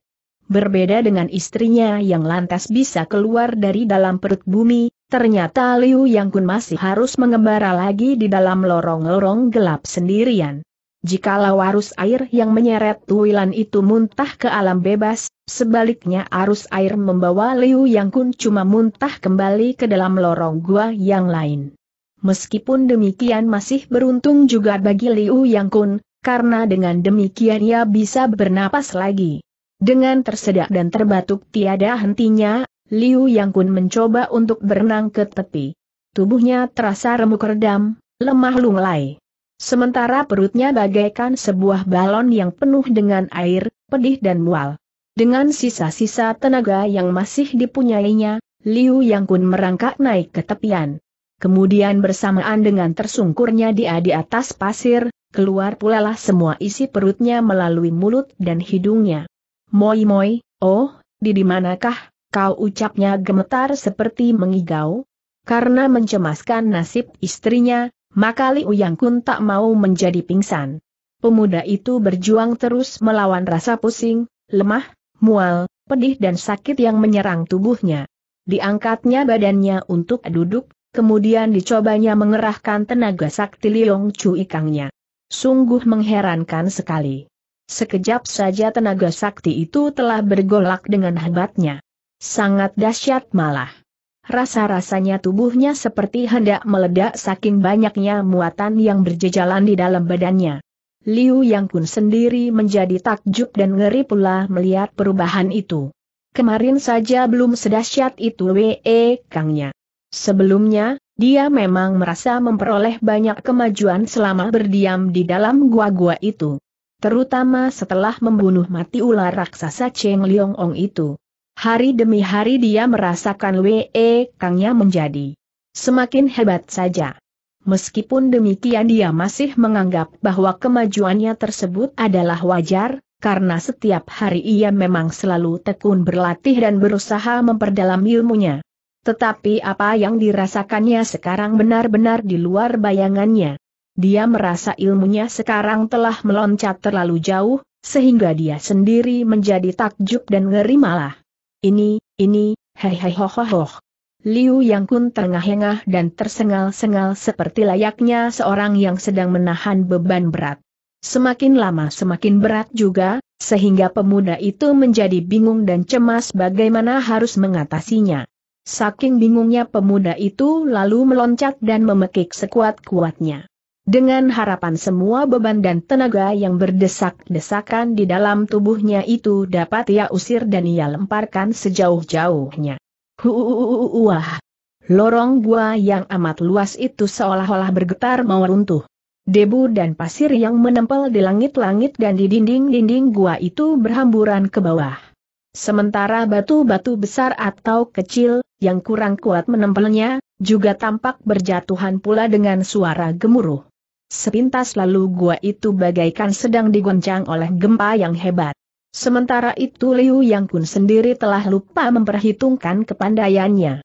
[SPEAKER 1] Berbeda dengan istrinya yang lantas bisa keluar dari dalam perut bumi, ternyata Liu Yang Kun masih harus mengembara lagi di dalam lorong-lorong gelap sendirian. Jikalau arus air yang menyeret Tuwilan itu muntah ke alam bebas, sebaliknya arus air membawa Liu Yang Kun cuma muntah kembali ke dalam lorong gua yang lain. Meskipun demikian masih beruntung juga bagi Liu Yang Kun, karena dengan demikian ia bisa bernapas lagi. Dengan tersedak dan terbatuk tiada hentinya, Liu Yang Kun mencoba untuk berenang ke tepi. Tubuhnya terasa remuk redam, lemah lunglai. Sementara perutnya bagaikan sebuah balon yang penuh dengan air, pedih dan mual. Dengan sisa-sisa tenaga yang masih dipunyainya, Liu Yang Kun merangkak naik ke tepian. Kemudian bersamaan dengan tersungkurnya dia di atas pasir, keluar pulalah semua isi perutnya melalui mulut dan hidungnya. Moi moi, oh, di dimanakah, kau ucapnya gemetar seperti mengigau? Karena mencemaskan nasib istrinya, maka Liu Yang Kun tak mau menjadi pingsan. Pemuda itu berjuang terus melawan rasa pusing, lemah, mual, pedih dan sakit yang menyerang tubuhnya. Diangkatnya badannya untuk duduk, kemudian dicobanya mengerahkan tenaga sakti Liong Chu Ikangnya. Sungguh mengherankan sekali. Sekejap saja tenaga sakti itu telah bergolak dengan hebatnya. Sangat dahsyat malah. Rasa-rasanya tubuhnya seperti hendak meledak saking banyaknya muatan yang berjejalan di dalam badannya. Liu Yang Kun sendiri menjadi takjub dan ngeri pula melihat perubahan itu. Kemarin saja belum sedahsyat itu WE Kangnya. Sebelumnya, dia memang merasa memperoleh banyak kemajuan selama berdiam di dalam gua-gua itu. Terutama setelah membunuh mati ular raksasa Cheng Liong Ong itu. Hari demi hari dia merasakan wekangnya Kangnya menjadi semakin hebat saja. Meskipun demikian dia masih menganggap bahwa kemajuannya tersebut adalah wajar, karena setiap hari ia memang selalu tekun berlatih dan berusaha memperdalam ilmunya. Tetapi apa yang dirasakannya sekarang benar-benar di luar bayangannya. Dia merasa ilmunya sekarang telah meloncat terlalu jauh, sehingga dia sendiri menjadi takjub dan ngeri malah ini, ini, hei ho ho ho. Liu Yang Kun terengah-engah dan tersengal-sengal seperti layaknya seorang yang sedang menahan beban berat. Semakin lama semakin berat juga, sehingga pemuda itu menjadi bingung dan cemas bagaimana harus mengatasinya. Saking bingungnya pemuda itu lalu meloncat dan memekik sekuat-kuatnya. Dengan harapan semua beban dan tenaga yang berdesak-desakan di dalam tubuhnya itu dapat ia usir dan ia lemparkan sejauh-jauhnya. Huuuuuah! Lorong gua yang amat luas itu seolah-olah bergetar mau runtuh. Debu dan pasir yang menempel di langit-langit dan di dinding-dinding gua itu berhamburan ke bawah. Sementara batu-batu besar atau kecil, yang kurang kuat menempelnya, juga tampak berjatuhan pula dengan suara gemuruh sepintas lalu gua itu bagaikan sedang digoncang oleh gempa yang hebat. Sementara itu Liu Yang Kun sendiri telah lupa memperhitungkan kepandaiannya.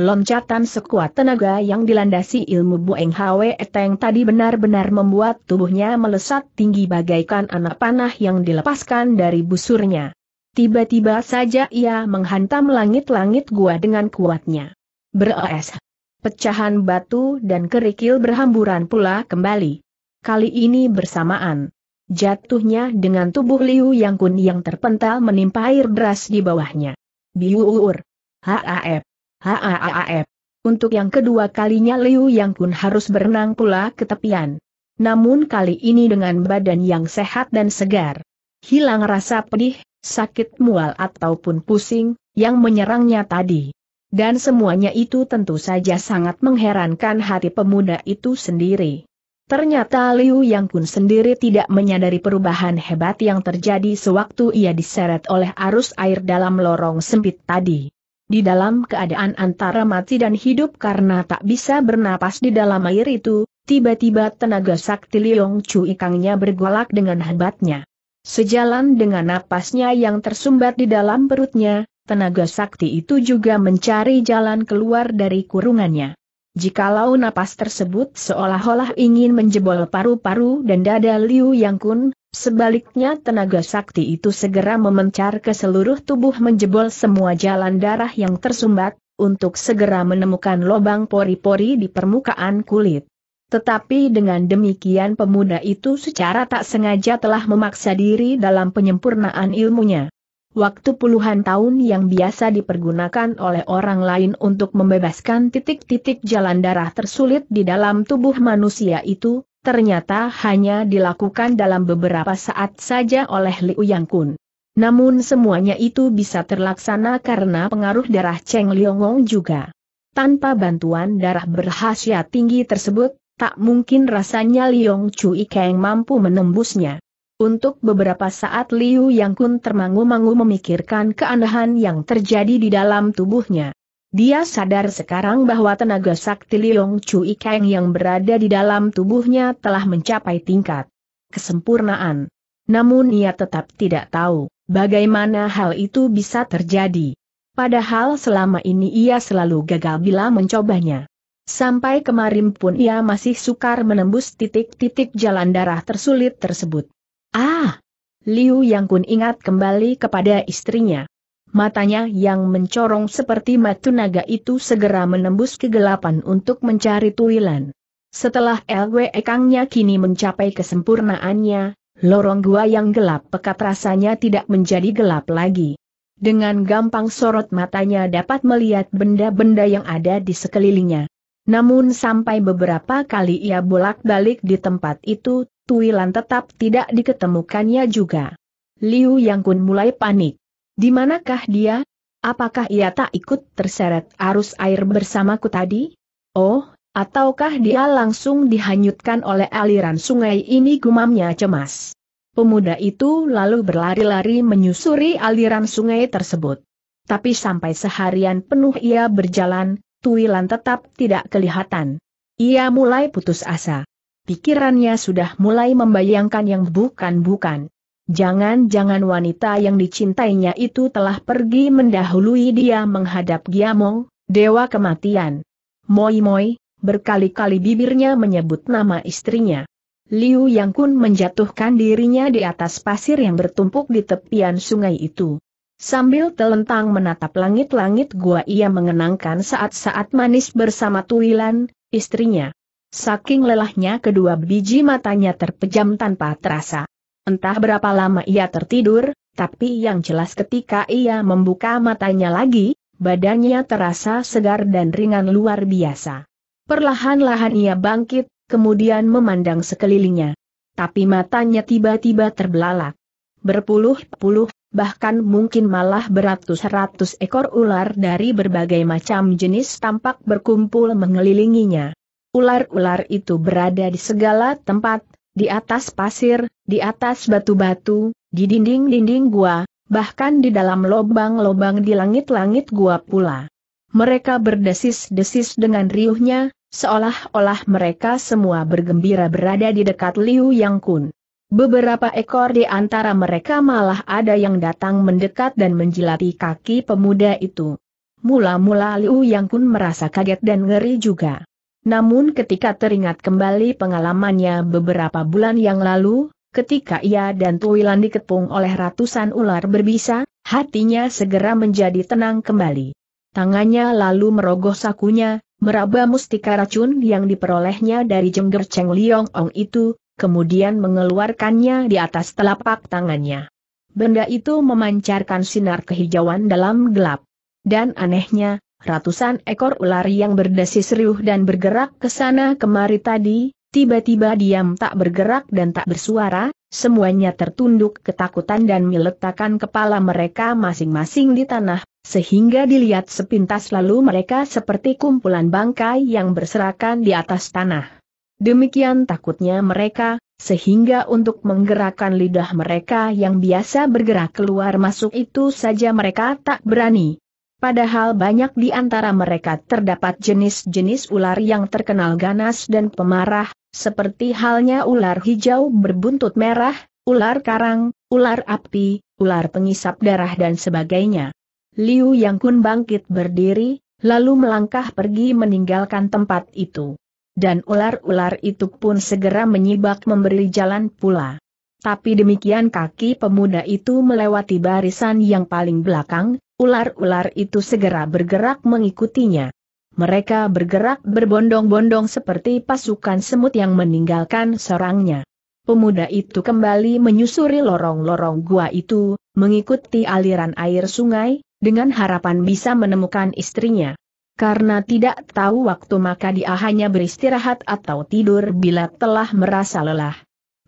[SPEAKER 1] Loncatan sekuat tenaga yang dilandasi ilmu Bueng Hwe Eteng tadi benar-benar membuat tubuhnya melesat tinggi bagaikan anak panah yang dilepaskan dari busurnya. Tiba-tiba saja ia menghantam langit-langit gua dengan kuatnya. Beres. Pecahan batu dan kerikil berhamburan pula kembali. Kali ini bersamaan. Jatuhnya dengan tubuh Liu Yang Kun yang terpental menimpa air deras di bawahnya. Biuur. Haaf. Haaf. Untuk yang kedua kalinya Liu Yang Kun harus berenang pula ke tepian. Namun kali ini dengan badan yang sehat dan segar. Hilang rasa pedih, sakit mual ataupun pusing, yang menyerangnya tadi dan semuanya itu tentu saja sangat mengherankan hati pemuda itu sendiri. Ternyata Liu Yang pun sendiri tidak menyadari perubahan hebat yang terjadi sewaktu ia diseret oleh arus air dalam lorong sempit tadi. Di dalam keadaan antara mati dan hidup karena tak bisa bernapas di dalam air itu, tiba-tiba tenaga sakti Liong Chu Ikangnya bergolak dengan hebatnya. Sejalan dengan napasnya yang tersumbat di dalam perutnya, tenaga sakti itu juga mencari jalan keluar dari kurungannya. Jikalau napas tersebut seolah-olah ingin menjebol paru-paru dan dada Liu Yang Kun, sebaliknya tenaga sakti itu segera memencar ke seluruh tubuh menjebol semua jalan darah yang tersumbat, untuk segera menemukan lobang pori-pori di permukaan kulit. Tetapi dengan demikian pemuda itu secara tak sengaja telah memaksa diri dalam penyempurnaan ilmunya. Waktu puluhan tahun yang biasa dipergunakan oleh orang lain untuk membebaskan titik-titik jalan darah tersulit di dalam tubuh manusia itu, ternyata hanya dilakukan dalam beberapa saat saja oleh Liu Yang Kun. Namun semuanya itu bisa terlaksana karena pengaruh darah Cheng Liongong juga. Tanpa bantuan darah berhasiat tinggi tersebut, tak mungkin rasanya Liong Chu Ikeng mampu menembusnya. Untuk beberapa saat Liu Yang Kun termangu-mangu memikirkan keanehan yang terjadi di dalam tubuhnya. Dia sadar sekarang bahwa tenaga sakti Liong Chu Ikeng yang berada di dalam tubuhnya telah mencapai tingkat kesempurnaan. Namun ia tetap tidak tahu bagaimana hal itu bisa terjadi. Padahal selama ini ia selalu gagal bila mencobanya. Sampai kemarin pun ia masih sukar menembus titik-titik jalan darah tersulit tersebut. Ah! Liu Yang Kun ingat kembali kepada istrinya. Matanya yang mencorong seperti matu naga itu segera menembus kegelapan untuk mencari Tuilan. Setelah LWE Ekangnya kini mencapai kesempurnaannya, lorong gua yang gelap pekat rasanya tidak menjadi gelap lagi. Dengan gampang sorot matanya dapat melihat benda-benda yang ada di sekelilingnya. Namun sampai beberapa kali ia bolak-balik di tempat itu, Tuilan tetap tidak diketemukannya juga. Liu Yang Kun mulai panik. Di manakah dia? Apakah ia tak ikut terseret arus air bersamaku tadi? Oh, ataukah dia langsung dihanyutkan oleh aliran sungai ini gumamnya cemas. Pemuda itu lalu berlari-lari menyusuri aliran sungai tersebut. Tapi sampai seharian penuh ia berjalan, Tuilan tetap tidak kelihatan. Ia mulai putus asa. Pikirannya sudah mulai membayangkan yang bukan-bukan. Jangan-jangan wanita yang dicintainya itu telah pergi mendahului dia menghadap Giamong, Dewa Kematian. Moi-moi, berkali-kali bibirnya menyebut nama istrinya. Liu Yang Kun menjatuhkan dirinya di atas pasir yang bertumpuk di tepian sungai itu. Sambil telentang menatap langit-langit gua ia mengenangkan saat-saat manis bersama Tuilan, istrinya. Saking lelahnya kedua biji matanya terpejam tanpa terasa. Entah berapa lama ia tertidur, tapi yang jelas ketika ia membuka matanya lagi, badannya terasa segar dan ringan luar biasa. Perlahan-lahan ia bangkit, kemudian memandang sekelilingnya. Tapi matanya tiba-tiba terbelalak. Berpuluh-puluh, bahkan mungkin malah beratus-ratus ekor ular dari berbagai macam jenis tampak berkumpul mengelilinginya. Ular-ular itu berada di segala tempat, di atas pasir, di atas batu-batu, di dinding-dinding gua, bahkan di dalam lobang-lobang di langit-langit gua pula. Mereka berdesis-desis dengan riuhnya, seolah-olah mereka semua bergembira berada di dekat Liu Yang Kun. Beberapa ekor di antara mereka malah ada yang datang mendekat dan menjilati kaki pemuda itu. Mula-mula Liu Yang Kun merasa kaget dan ngeri juga. Namun ketika teringat kembali pengalamannya beberapa bulan yang lalu, ketika ia dan Tuilan dikepung oleh ratusan ular berbisa, hatinya segera menjadi tenang kembali. Tangannya lalu merogoh sakunya, meraba mustika racun yang diperolehnya dari jengger Cheng Liong Ong itu, kemudian mengeluarkannya di atas telapak tangannya. Benda itu memancarkan sinar kehijauan dalam gelap. Dan anehnya, Ratusan ekor ular yang berdesis riuh dan bergerak ke sana kemari tadi, tiba-tiba diam tak bergerak dan tak bersuara, semuanya tertunduk ketakutan dan meletakkan kepala mereka masing-masing di tanah, sehingga dilihat sepintas lalu mereka seperti kumpulan bangkai yang berserakan di atas tanah. Demikian takutnya mereka, sehingga untuk menggerakkan lidah mereka yang biasa bergerak keluar masuk itu saja mereka tak berani. Padahal banyak di antara mereka terdapat jenis-jenis ular yang terkenal ganas dan pemarah, seperti halnya ular hijau berbuntut merah, ular karang, ular api, ular pengisap darah dan sebagainya. Liu Yang Kun bangkit berdiri, lalu melangkah pergi meninggalkan tempat itu. Dan ular-ular itu pun segera menyibak memberi jalan pula. Tapi demikian kaki pemuda itu melewati barisan yang paling belakang, Ular-ular itu segera bergerak mengikutinya. Mereka bergerak berbondong-bondong seperti pasukan semut yang meninggalkan sarangnya. Pemuda itu kembali menyusuri lorong-lorong gua itu, mengikuti aliran air sungai, dengan harapan bisa menemukan istrinya. Karena tidak tahu waktu maka dia hanya beristirahat atau tidur bila telah merasa lelah.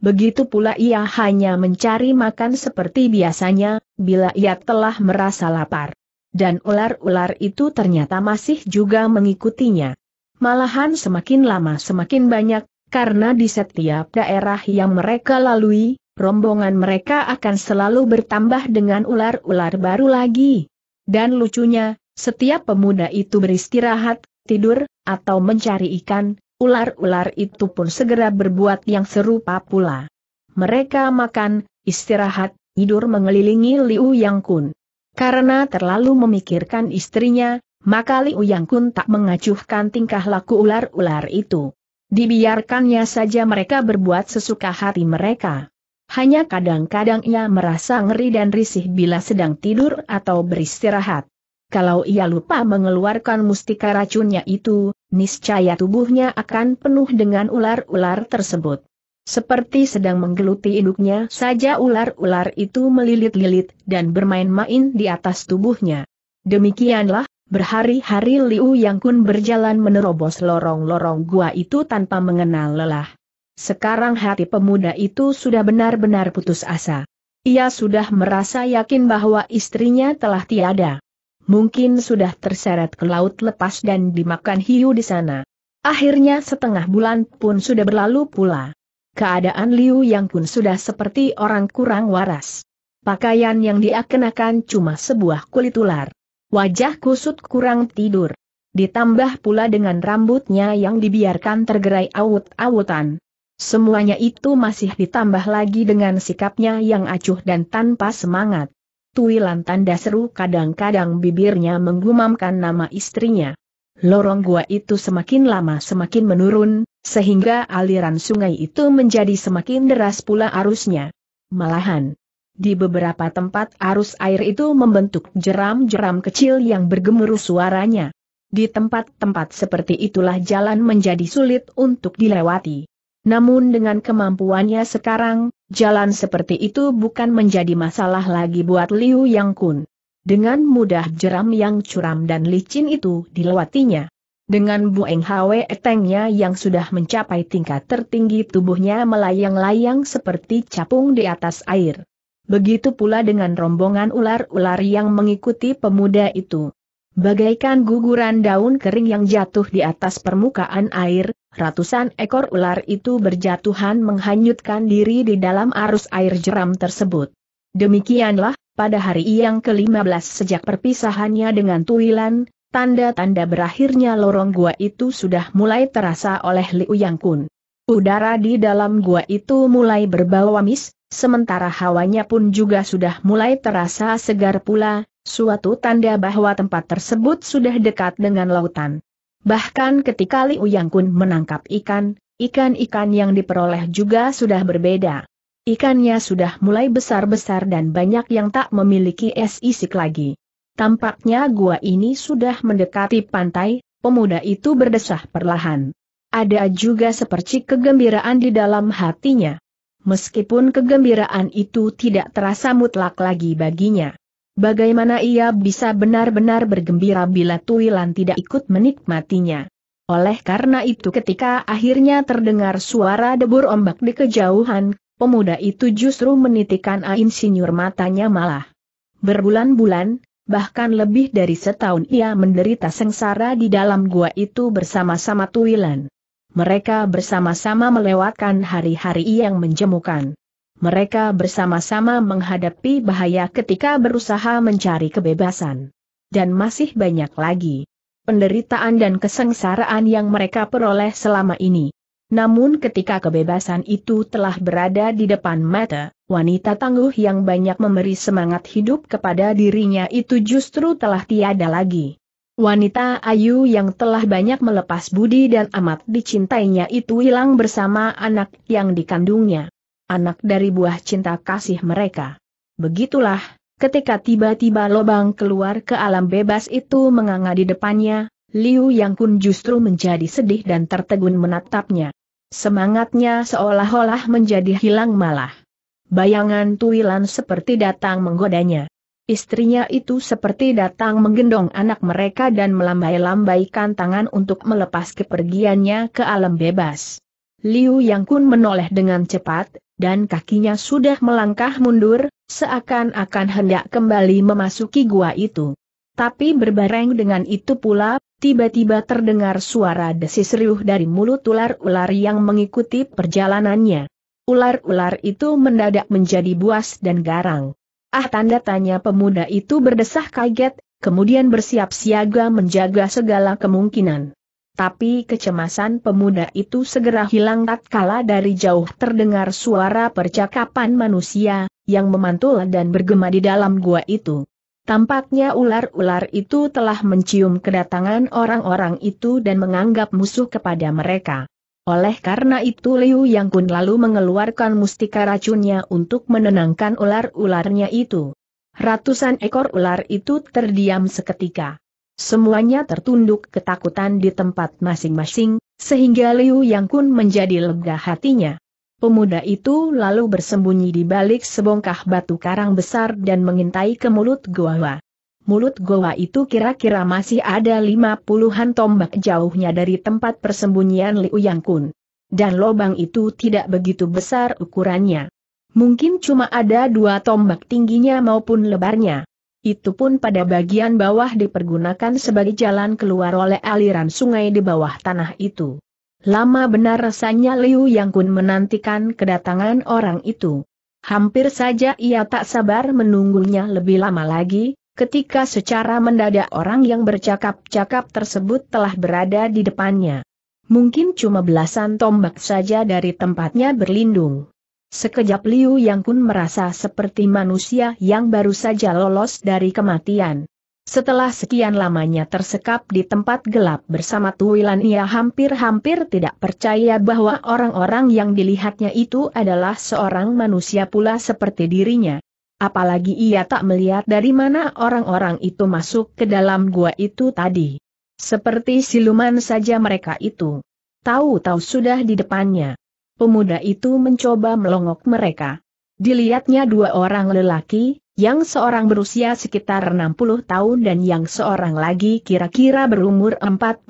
[SPEAKER 1] Begitu pula ia hanya mencari makan seperti biasanya, bila ia telah merasa lapar. Dan ular-ular itu ternyata masih juga mengikutinya. Malahan semakin lama semakin banyak, karena di setiap daerah yang mereka lalui, rombongan mereka akan selalu bertambah dengan ular-ular baru lagi. Dan lucunya, setiap pemuda itu beristirahat, tidur, atau mencari ikan, Ular-ular itu pun segera berbuat yang serupa pula. Mereka makan, istirahat, tidur mengelilingi Liu Yang Kun. Karena terlalu memikirkan istrinya, maka Liu Yang Kun tak mengacuhkan tingkah laku ular-ular itu. Dibiarkannya saja mereka berbuat sesuka hati mereka. Hanya kadang-kadang ia merasa ngeri dan risih bila sedang tidur atau beristirahat. Kalau ia lupa mengeluarkan mustika racunnya itu, niscaya tubuhnya akan penuh dengan ular-ular tersebut. Seperti sedang menggeluti induknya saja ular-ular itu melilit-lilit dan bermain-main di atas tubuhnya. Demikianlah, berhari-hari Liu Yang Kun berjalan menerobos lorong-lorong gua itu tanpa mengenal lelah. Sekarang hati pemuda itu sudah benar-benar putus asa. Ia sudah merasa yakin bahwa istrinya telah tiada mungkin sudah terseret ke laut lepas dan dimakan hiu di sana. Akhirnya setengah bulan pun sudah berlalu pula. Keadaan Liu Yang pun sudah seperti orang kurang waras. Pakaian yang dia kenakan cuma sebuah kulit ular. Wajah kusut kurang tidur. Ditambah pula dengan rambutnya yang dibiarkan tergerai awut-awutan. Semuanya itu masih ditambah lagi dengan sikapnya yang acuh dan tanpa semangat. Tuilan tanda seru kadang-kadang bibirnya menggumamkan nama istrinya. Lorong gua itu semakin lama semakin menurun, sehingga aliran sungai itu menjadi semakin deras pula arusnya. Malahan, di beberapa tempat arus air itu membentuk jeram-jeram kecil yang bergemuruh suaranya. Di tempat-tempat seperti itulah jalan menjadi sulit untuk dilewati. Namun dengan kemampuannya sekarang, jalan seperti itu bukan menjadi masalah lagi buat Liu Yang Kun. Dengan mudah jeram yang curam dan licin itu dilewatinya. Dengan bueng Hwe etengnya yang sudah mencapai tingkat tertinggi tubuhnya melayang-layang seperti capung di atas air. Begitu pula dengan rombongan ular-ular yang mengikuti pemuda itu. Bagaikan guguran daun kering yang jatuh di atas permukaan air, Ratusan ekor ular itu berjatuhan menghanyutkan diri di dalam arus air jeram tersebut. Demikianlah, pada hari yang ke-15 sejak perpisahannya dengan Tuilan, tanda-tanda berakhirnya lorong gua itu sudah mulai terasa oleh Liu Yang Kun. Udara di dalam gua itu mulai berbau amis, sementara hawanya pun juga sudah mulai terasa segar pula, suatu tanda bahwa tempat tersebut sudah dekat dengan lautan. Bahkan ketika Liu Yang Kun menangkap ikan, ikan-ikan yang diperoleh juga sudah berbeda. Ikannya sudah mulai besar-besar dan banyak yang tak memiliki es isik lagi. Tampaknya gua ini sudah mendekati pantai, pemuda itu berdesah perlahan. Ada juga sepercik kegembiraan di dalam hatinya. Meskipun kegembiraan itu tidak terasa mutlak lagi baginya. Bagaimana ia bisa benar-benar bergembira bila Tuilan tidak ikut menikmatinya? Oleh karena itu ketika akhirnya terdengar suara debur ombak di kejauhan, pemuda itu justru menitikan sinyur matanya malah. Berbulan-bulan, bahkan lebih dari setahun ia menderita sengsara di dalam gua itu bersama-sama Tuilan. Mereka bersama-sama melewatkan hari-hari yang menjemukan mereka bersama-sama menghadapi bahaya ketika berusaha mencari kebebasan. Dan masih banyak lagi penderitaan dan kesengsaraan yang mereka peroleh selama ini. Namun ketika kebebasan itu telah berada di depan mata, wanita tangguh yang banyak memberi semangat hidup kepada dirinya itu justru telah tiada lagi. Wanita ayu yang telah banyak melepas budi dan amat dicintainya itu hilang bersama anak yang dikandungnya anak dari buah cinta kasih mereka. Begitulah, ketika tiba-tiba lobang keluar ke alam bebas itu menganga di depannya, Liu Yang Kun justru menjadi sedih dan tertegun menatapnya. Semangatnya seolah-olah menjadi hilang malah. Bayangan Tuilan seperti datang menggodanya. Istrinya itu seperti datang menggendong anak mereka dan melambai-lambaikan tangan untuk melepas kepergiannya ke alam bebas. Liu Yang Kun menoleh dengan cepat, dan kakinya sudah melangkah mundur, seakan-akan hendak kembali memasuki gua itu. Tapi berbareng dengan itu pula, tiba-tiba terdengar suara desis riuh dari mulut ular-ular yang mengikuti perjalanannya. Ular-ular itu mendadak menjadi buas dan garang. Ah tanda tanya pemuda itu berdesah kaget, kemudian bersiap siaga menjaga segala kemungkinan. Tapi kecemasan pemuda itu segera hilang tatkala dari jauh terdengar suara percakapan manusia, yang memantul dan bergema di dalam gua itu. Tampaknya ular-ular itu telah mencium kedatangan orang-orang itu dan menganggap musuh kepada mereka. Oleh karena itu Liu Yang Kun lalu mengeluarkan mustika racunnya untuk menenangkan ular-ularnya itu. Ratusan ekor ular itu terdiam seketika. Semuanya tertunduk ketakutan di tempat masing-masing, sehingga Liu Yang Kun menjadi lega hatinya. Pemuda itu lalu bersembunyi di balik sebongkah batu karang besar dan mengintai ke mulut goa. Mulut goa itu kira-kira masih ada lima puluhan tombak jauhnya dari tempat persembunyian Liu Yang Kun. Dan lobang itu tidak begitu besar ukurannya. Mungkin cuma ada dua tombak tingginya maupun lebarnya. Itu pun pada bagian bawah dipergunakan sebagai jalan keluar oleh aliran sungai di bawah tanah itu. Lama benar rasanya Liu Yang Kun menantikan kedatangan orang itu. Hampir saja ia tak sabar menunggunya lebih lama lagi, ketika secara mendadak orang yang bercakap-cakap tersebut telah berada di depannya. Mungkin cuma belasan tombak saja dari tempatnya berlindung. Sekejap Liu Yang Kun merasa seperti manusia yang baru saja lolos dari kematian. Setelah sekian lamanya tersekap di tempat gelap bersama Tuilan ia hampir-hampir tidak percaya bahwa orang-orang yang dilihatnya itu adalah seorang manusia pula seperti dirinya. Apalagi ia tak melihat dari mana orang-orang itu masuk ke dalam gua itu tadi. Seperti siluman saja mereka itu. Tahu-tahu sudah di depannya pemuda itu mencoba melongok mereka. Dilihatnya dua orang lelaki, yang seorang berusia sekitar 60 tahun dan yang seorang lagi kira-kira berumur 45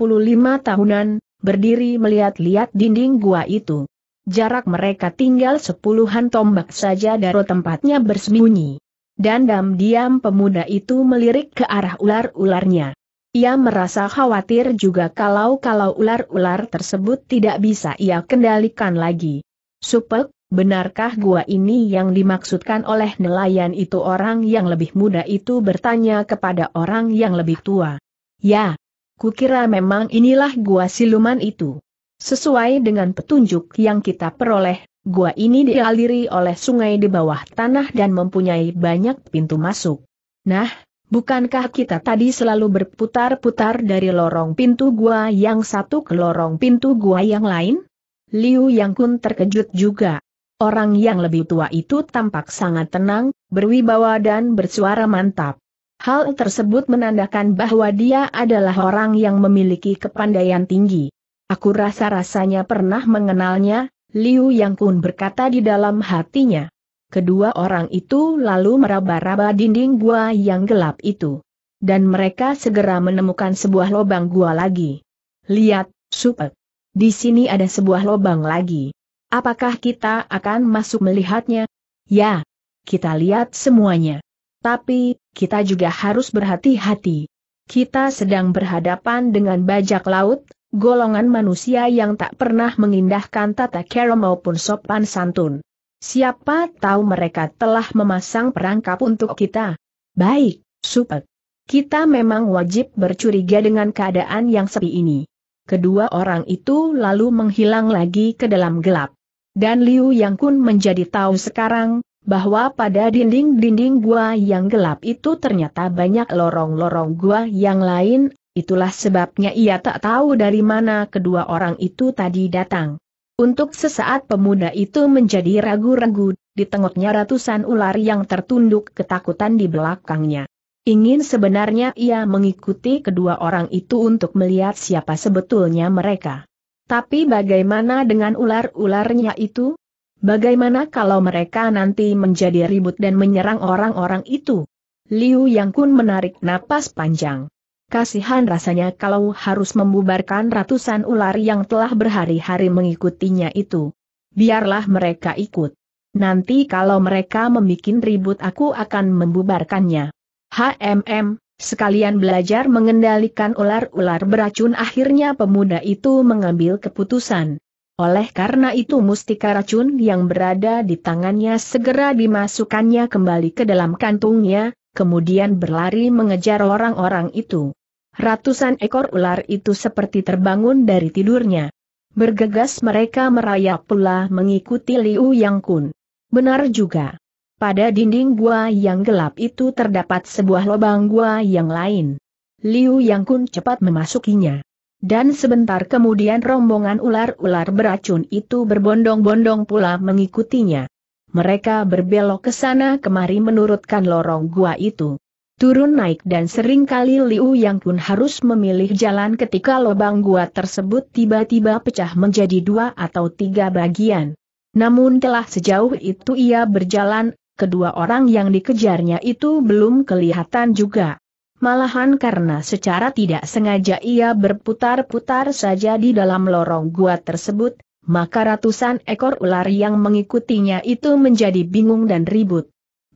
[SPEAKER 1] tahunan, berdiri melihat-lihat dinding gua itu. Jarak mereka tinggal sepuluhan tombak saja dari tempatnya bersembunyi. Dan diam diam pemuda itu melirik ke arah ular-ularnya. Ia merasa khawatir juga kalau-kalau ular-ular tersebut tidak bisa ia kendalikan lagi. Supek, benarkah gua ini yang dimaksudkan oleh nelayan itu orang yang lebih muda itu bertanya kepada orang yang lebih tua. Ya, kukira memang inilah gua siluman itu. Sesuai dengan petunjuk yang kita peroleh, gua ini dialiri oleh sungai di bawah tanah dan mempunyai banyak pintu masuk. Nah, Bukankah kita tadi selalu berputar-putar dari lorong pintu gua yang satu ke lorong pintu gua yang lain? Liu Yang Kun terkejut juga. Orang yang lebih tua itu tampak sangat tenang, berwibawa dan bersuara mantap. Hal tersebut menandakan bahwa dia adalah orang yang memiliki kepandaian tinggi. Aku rasa-rasanya pernah mengenalnya, Liu Yang Kun berkata di dalam hatinya. Kedua orang itu lalu meraba-raba dinding gua yang gelap itu. Dan mereka segera menemukan sebuah lubang gua lagi. Lihat, Super. Di sini ada sebuah lubang lagi. Apakah kita akan masuk melihatnya? Ya, kita lihat semuanya. Tapi, kita juga harus berhati-hati. Kita sedang berhadapan dengan bajak laut, golongan manusia yang tak pernah mengindahkan tata kera maupun sopan santun. Siapa tahu mereka telah memasang perangkap untuk kita. Baik, super. Kita memang wajib bercuriga dengan keadaan yang sepi ini. Kedua orang itu lalu menghilang lagi ke dalam gelap. Dan Liu Yang Kun menjadi tahu sekarang, bahwa pada dinding-dinding gua yang gelap itu ternyata banyak lorong-lorong gua yang lain, itulah sebabnya ia tak tahu dari mana kedua orang itu tadi datang. Untuk sesaat pemuda itu menjadi ragu-ragu, di ditengoknya ratusan ular yang tertunduk ketakutan di belakangnya. Ingin sebenarnya ia mengikuti kedua orang itu untuk melihat siapa sebetulnya mereka. Tapi bagaimana dengan ular-ularnya itu? Bagaimana kalau mereka nanti menjadi ribut dan menyerang orang-orang itu? Liu Yang Kun menarik napas panjang. Kasihan rasanya kalau harus membubarkan ratusan ular yang telah berhari-hari mengikutinya itu. Biarlah mereka ikut. Nanti kalau mereka membuat ribut aku akan membubarkannya. HMM, sekalian belajar mengendalikan ular-ular beracun akhirnya pemuda itu mengambil keputusan. Oleh karena itu mustika racun yang berada di tangannya segera dimasukkannya kembali ke dalam kantungnya, kemudian berlari mengejar orang-orang itu. Ratusan ekor ular itu seperti terbangun dari tidurnya. Bergegas mereka merayap pula mengikuti Liu Yang Kun. Benar juga. Pada dinding gua yang gelap itu terdapat sebuah lubang gua yang lain. Liu Yang Kun cepat memasukinya. Dan sebentar kemudian rombongan ular-ular beracun itu berbondong-bondong pula mengikutinya. Mereka berbelok ke sana kemari menurutkan lorong gua itu turun naik dan sering kali Liu Yang pun harus memilih jalan ketika lubang gua tersebut tiba-tiba pecah menjadi dua atau tiga bagian. Namun telah sejauh itu ia berjalan, kedua orang yang dikejarnya itu belum kelihatan juga. Malahan karena secara tidak sengaja ia berputar-putar saja di dalam lorong gua tersebut, maka ratusan ekor ular yang mengikutinya itu menjadi bingung dan ribut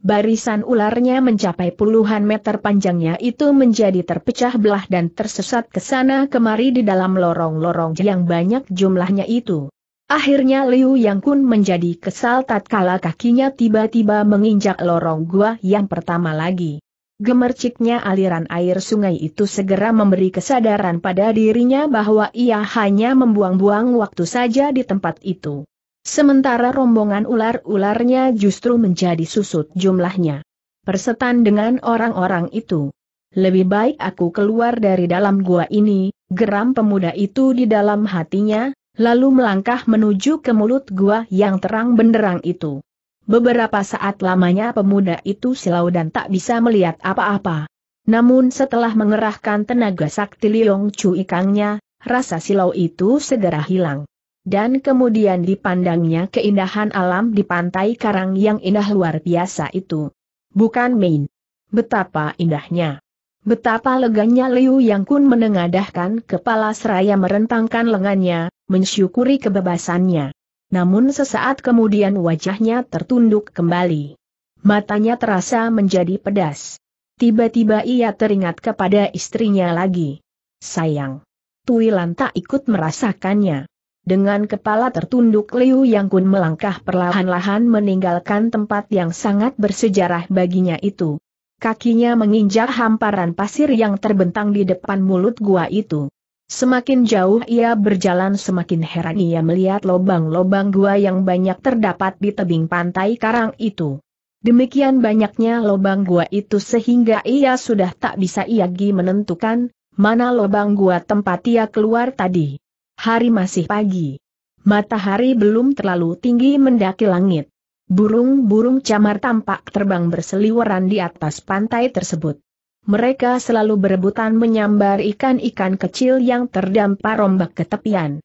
[SPEAKER 1] barisan ularnya mencapai puluhan meter panjangnya itu menjadi terpecah belah dan tersesat ke sana kemari di dalam lorong-lorong yang banyak jumlahnya itu. Akhirnya Liu Yang Kun menjadi kesal tatkala kakinya tiba-tiba menginjak lorong gua yang pertama lagi. Gemerciknya aliran air sungai itu segera memberi kesadaran pada dirinya bahwa ia hanya membuang-buang waktu saja di tempat itu. Sementara rombongan ular-ularnya justru menjadi susut jumlahnya. Persetan dengan orang-orang itu. Lebih baik aku keluar dari dalam gua ini, geram pemuda itu di dalam hatinya, lalu melangkah menuju ke mulut gua yang terang benderang itu. Beberapa saat lamanya pemuda itu silau dan tak bisa melihat apa-apa. Namun setelah mengerahkan tenaga sakti Liong Chu Ikangnya, rasa silau itu segera hilang dan kemudian dipandangnya keindahan alam di pantai karang yang indah luar biasa itu. Bukan main. Betapa indahnya. Betapa leganya Liu Yang Kun menengadahkan kepala seraya merentangkan lengannya, mensyukuri kebebasannya. Namun sesaat kemudian wajahnya tertunduk kembali. Matanya terasa menjadi pedas. Tiba-tiba ia teringat kepada istrinya lagi. Sayang. Tuilan tak ikut merasakannya. Dengan kepala tertunduk Liu Yang Kun melangkah perlahan-lahan meninggalkan tempat yang sangat bersejarah baginya itu. Kakinya menginjak hamparan pasir yang terbentang di depan mulut gua itu. Semakin jauh ia berjalan semakin heran ia melihat lobang-lobang gua yang banyak terdapat di tebing pantai karang itu. Demikian banyaknya lobang gua itu sehingga ia sudah tak bisa iagi menentukan, mana lobang gua tempat ia keluar tadi. Hari masih pagi. Matahari belum terlalu tinggi mendaki langit. Burung-burung camar tampak terbang berseliweran di atas pantai tersebut. Mereka selalu berebutan menyambar ikan-ikan kecil yang terdampar ombak ke tepian.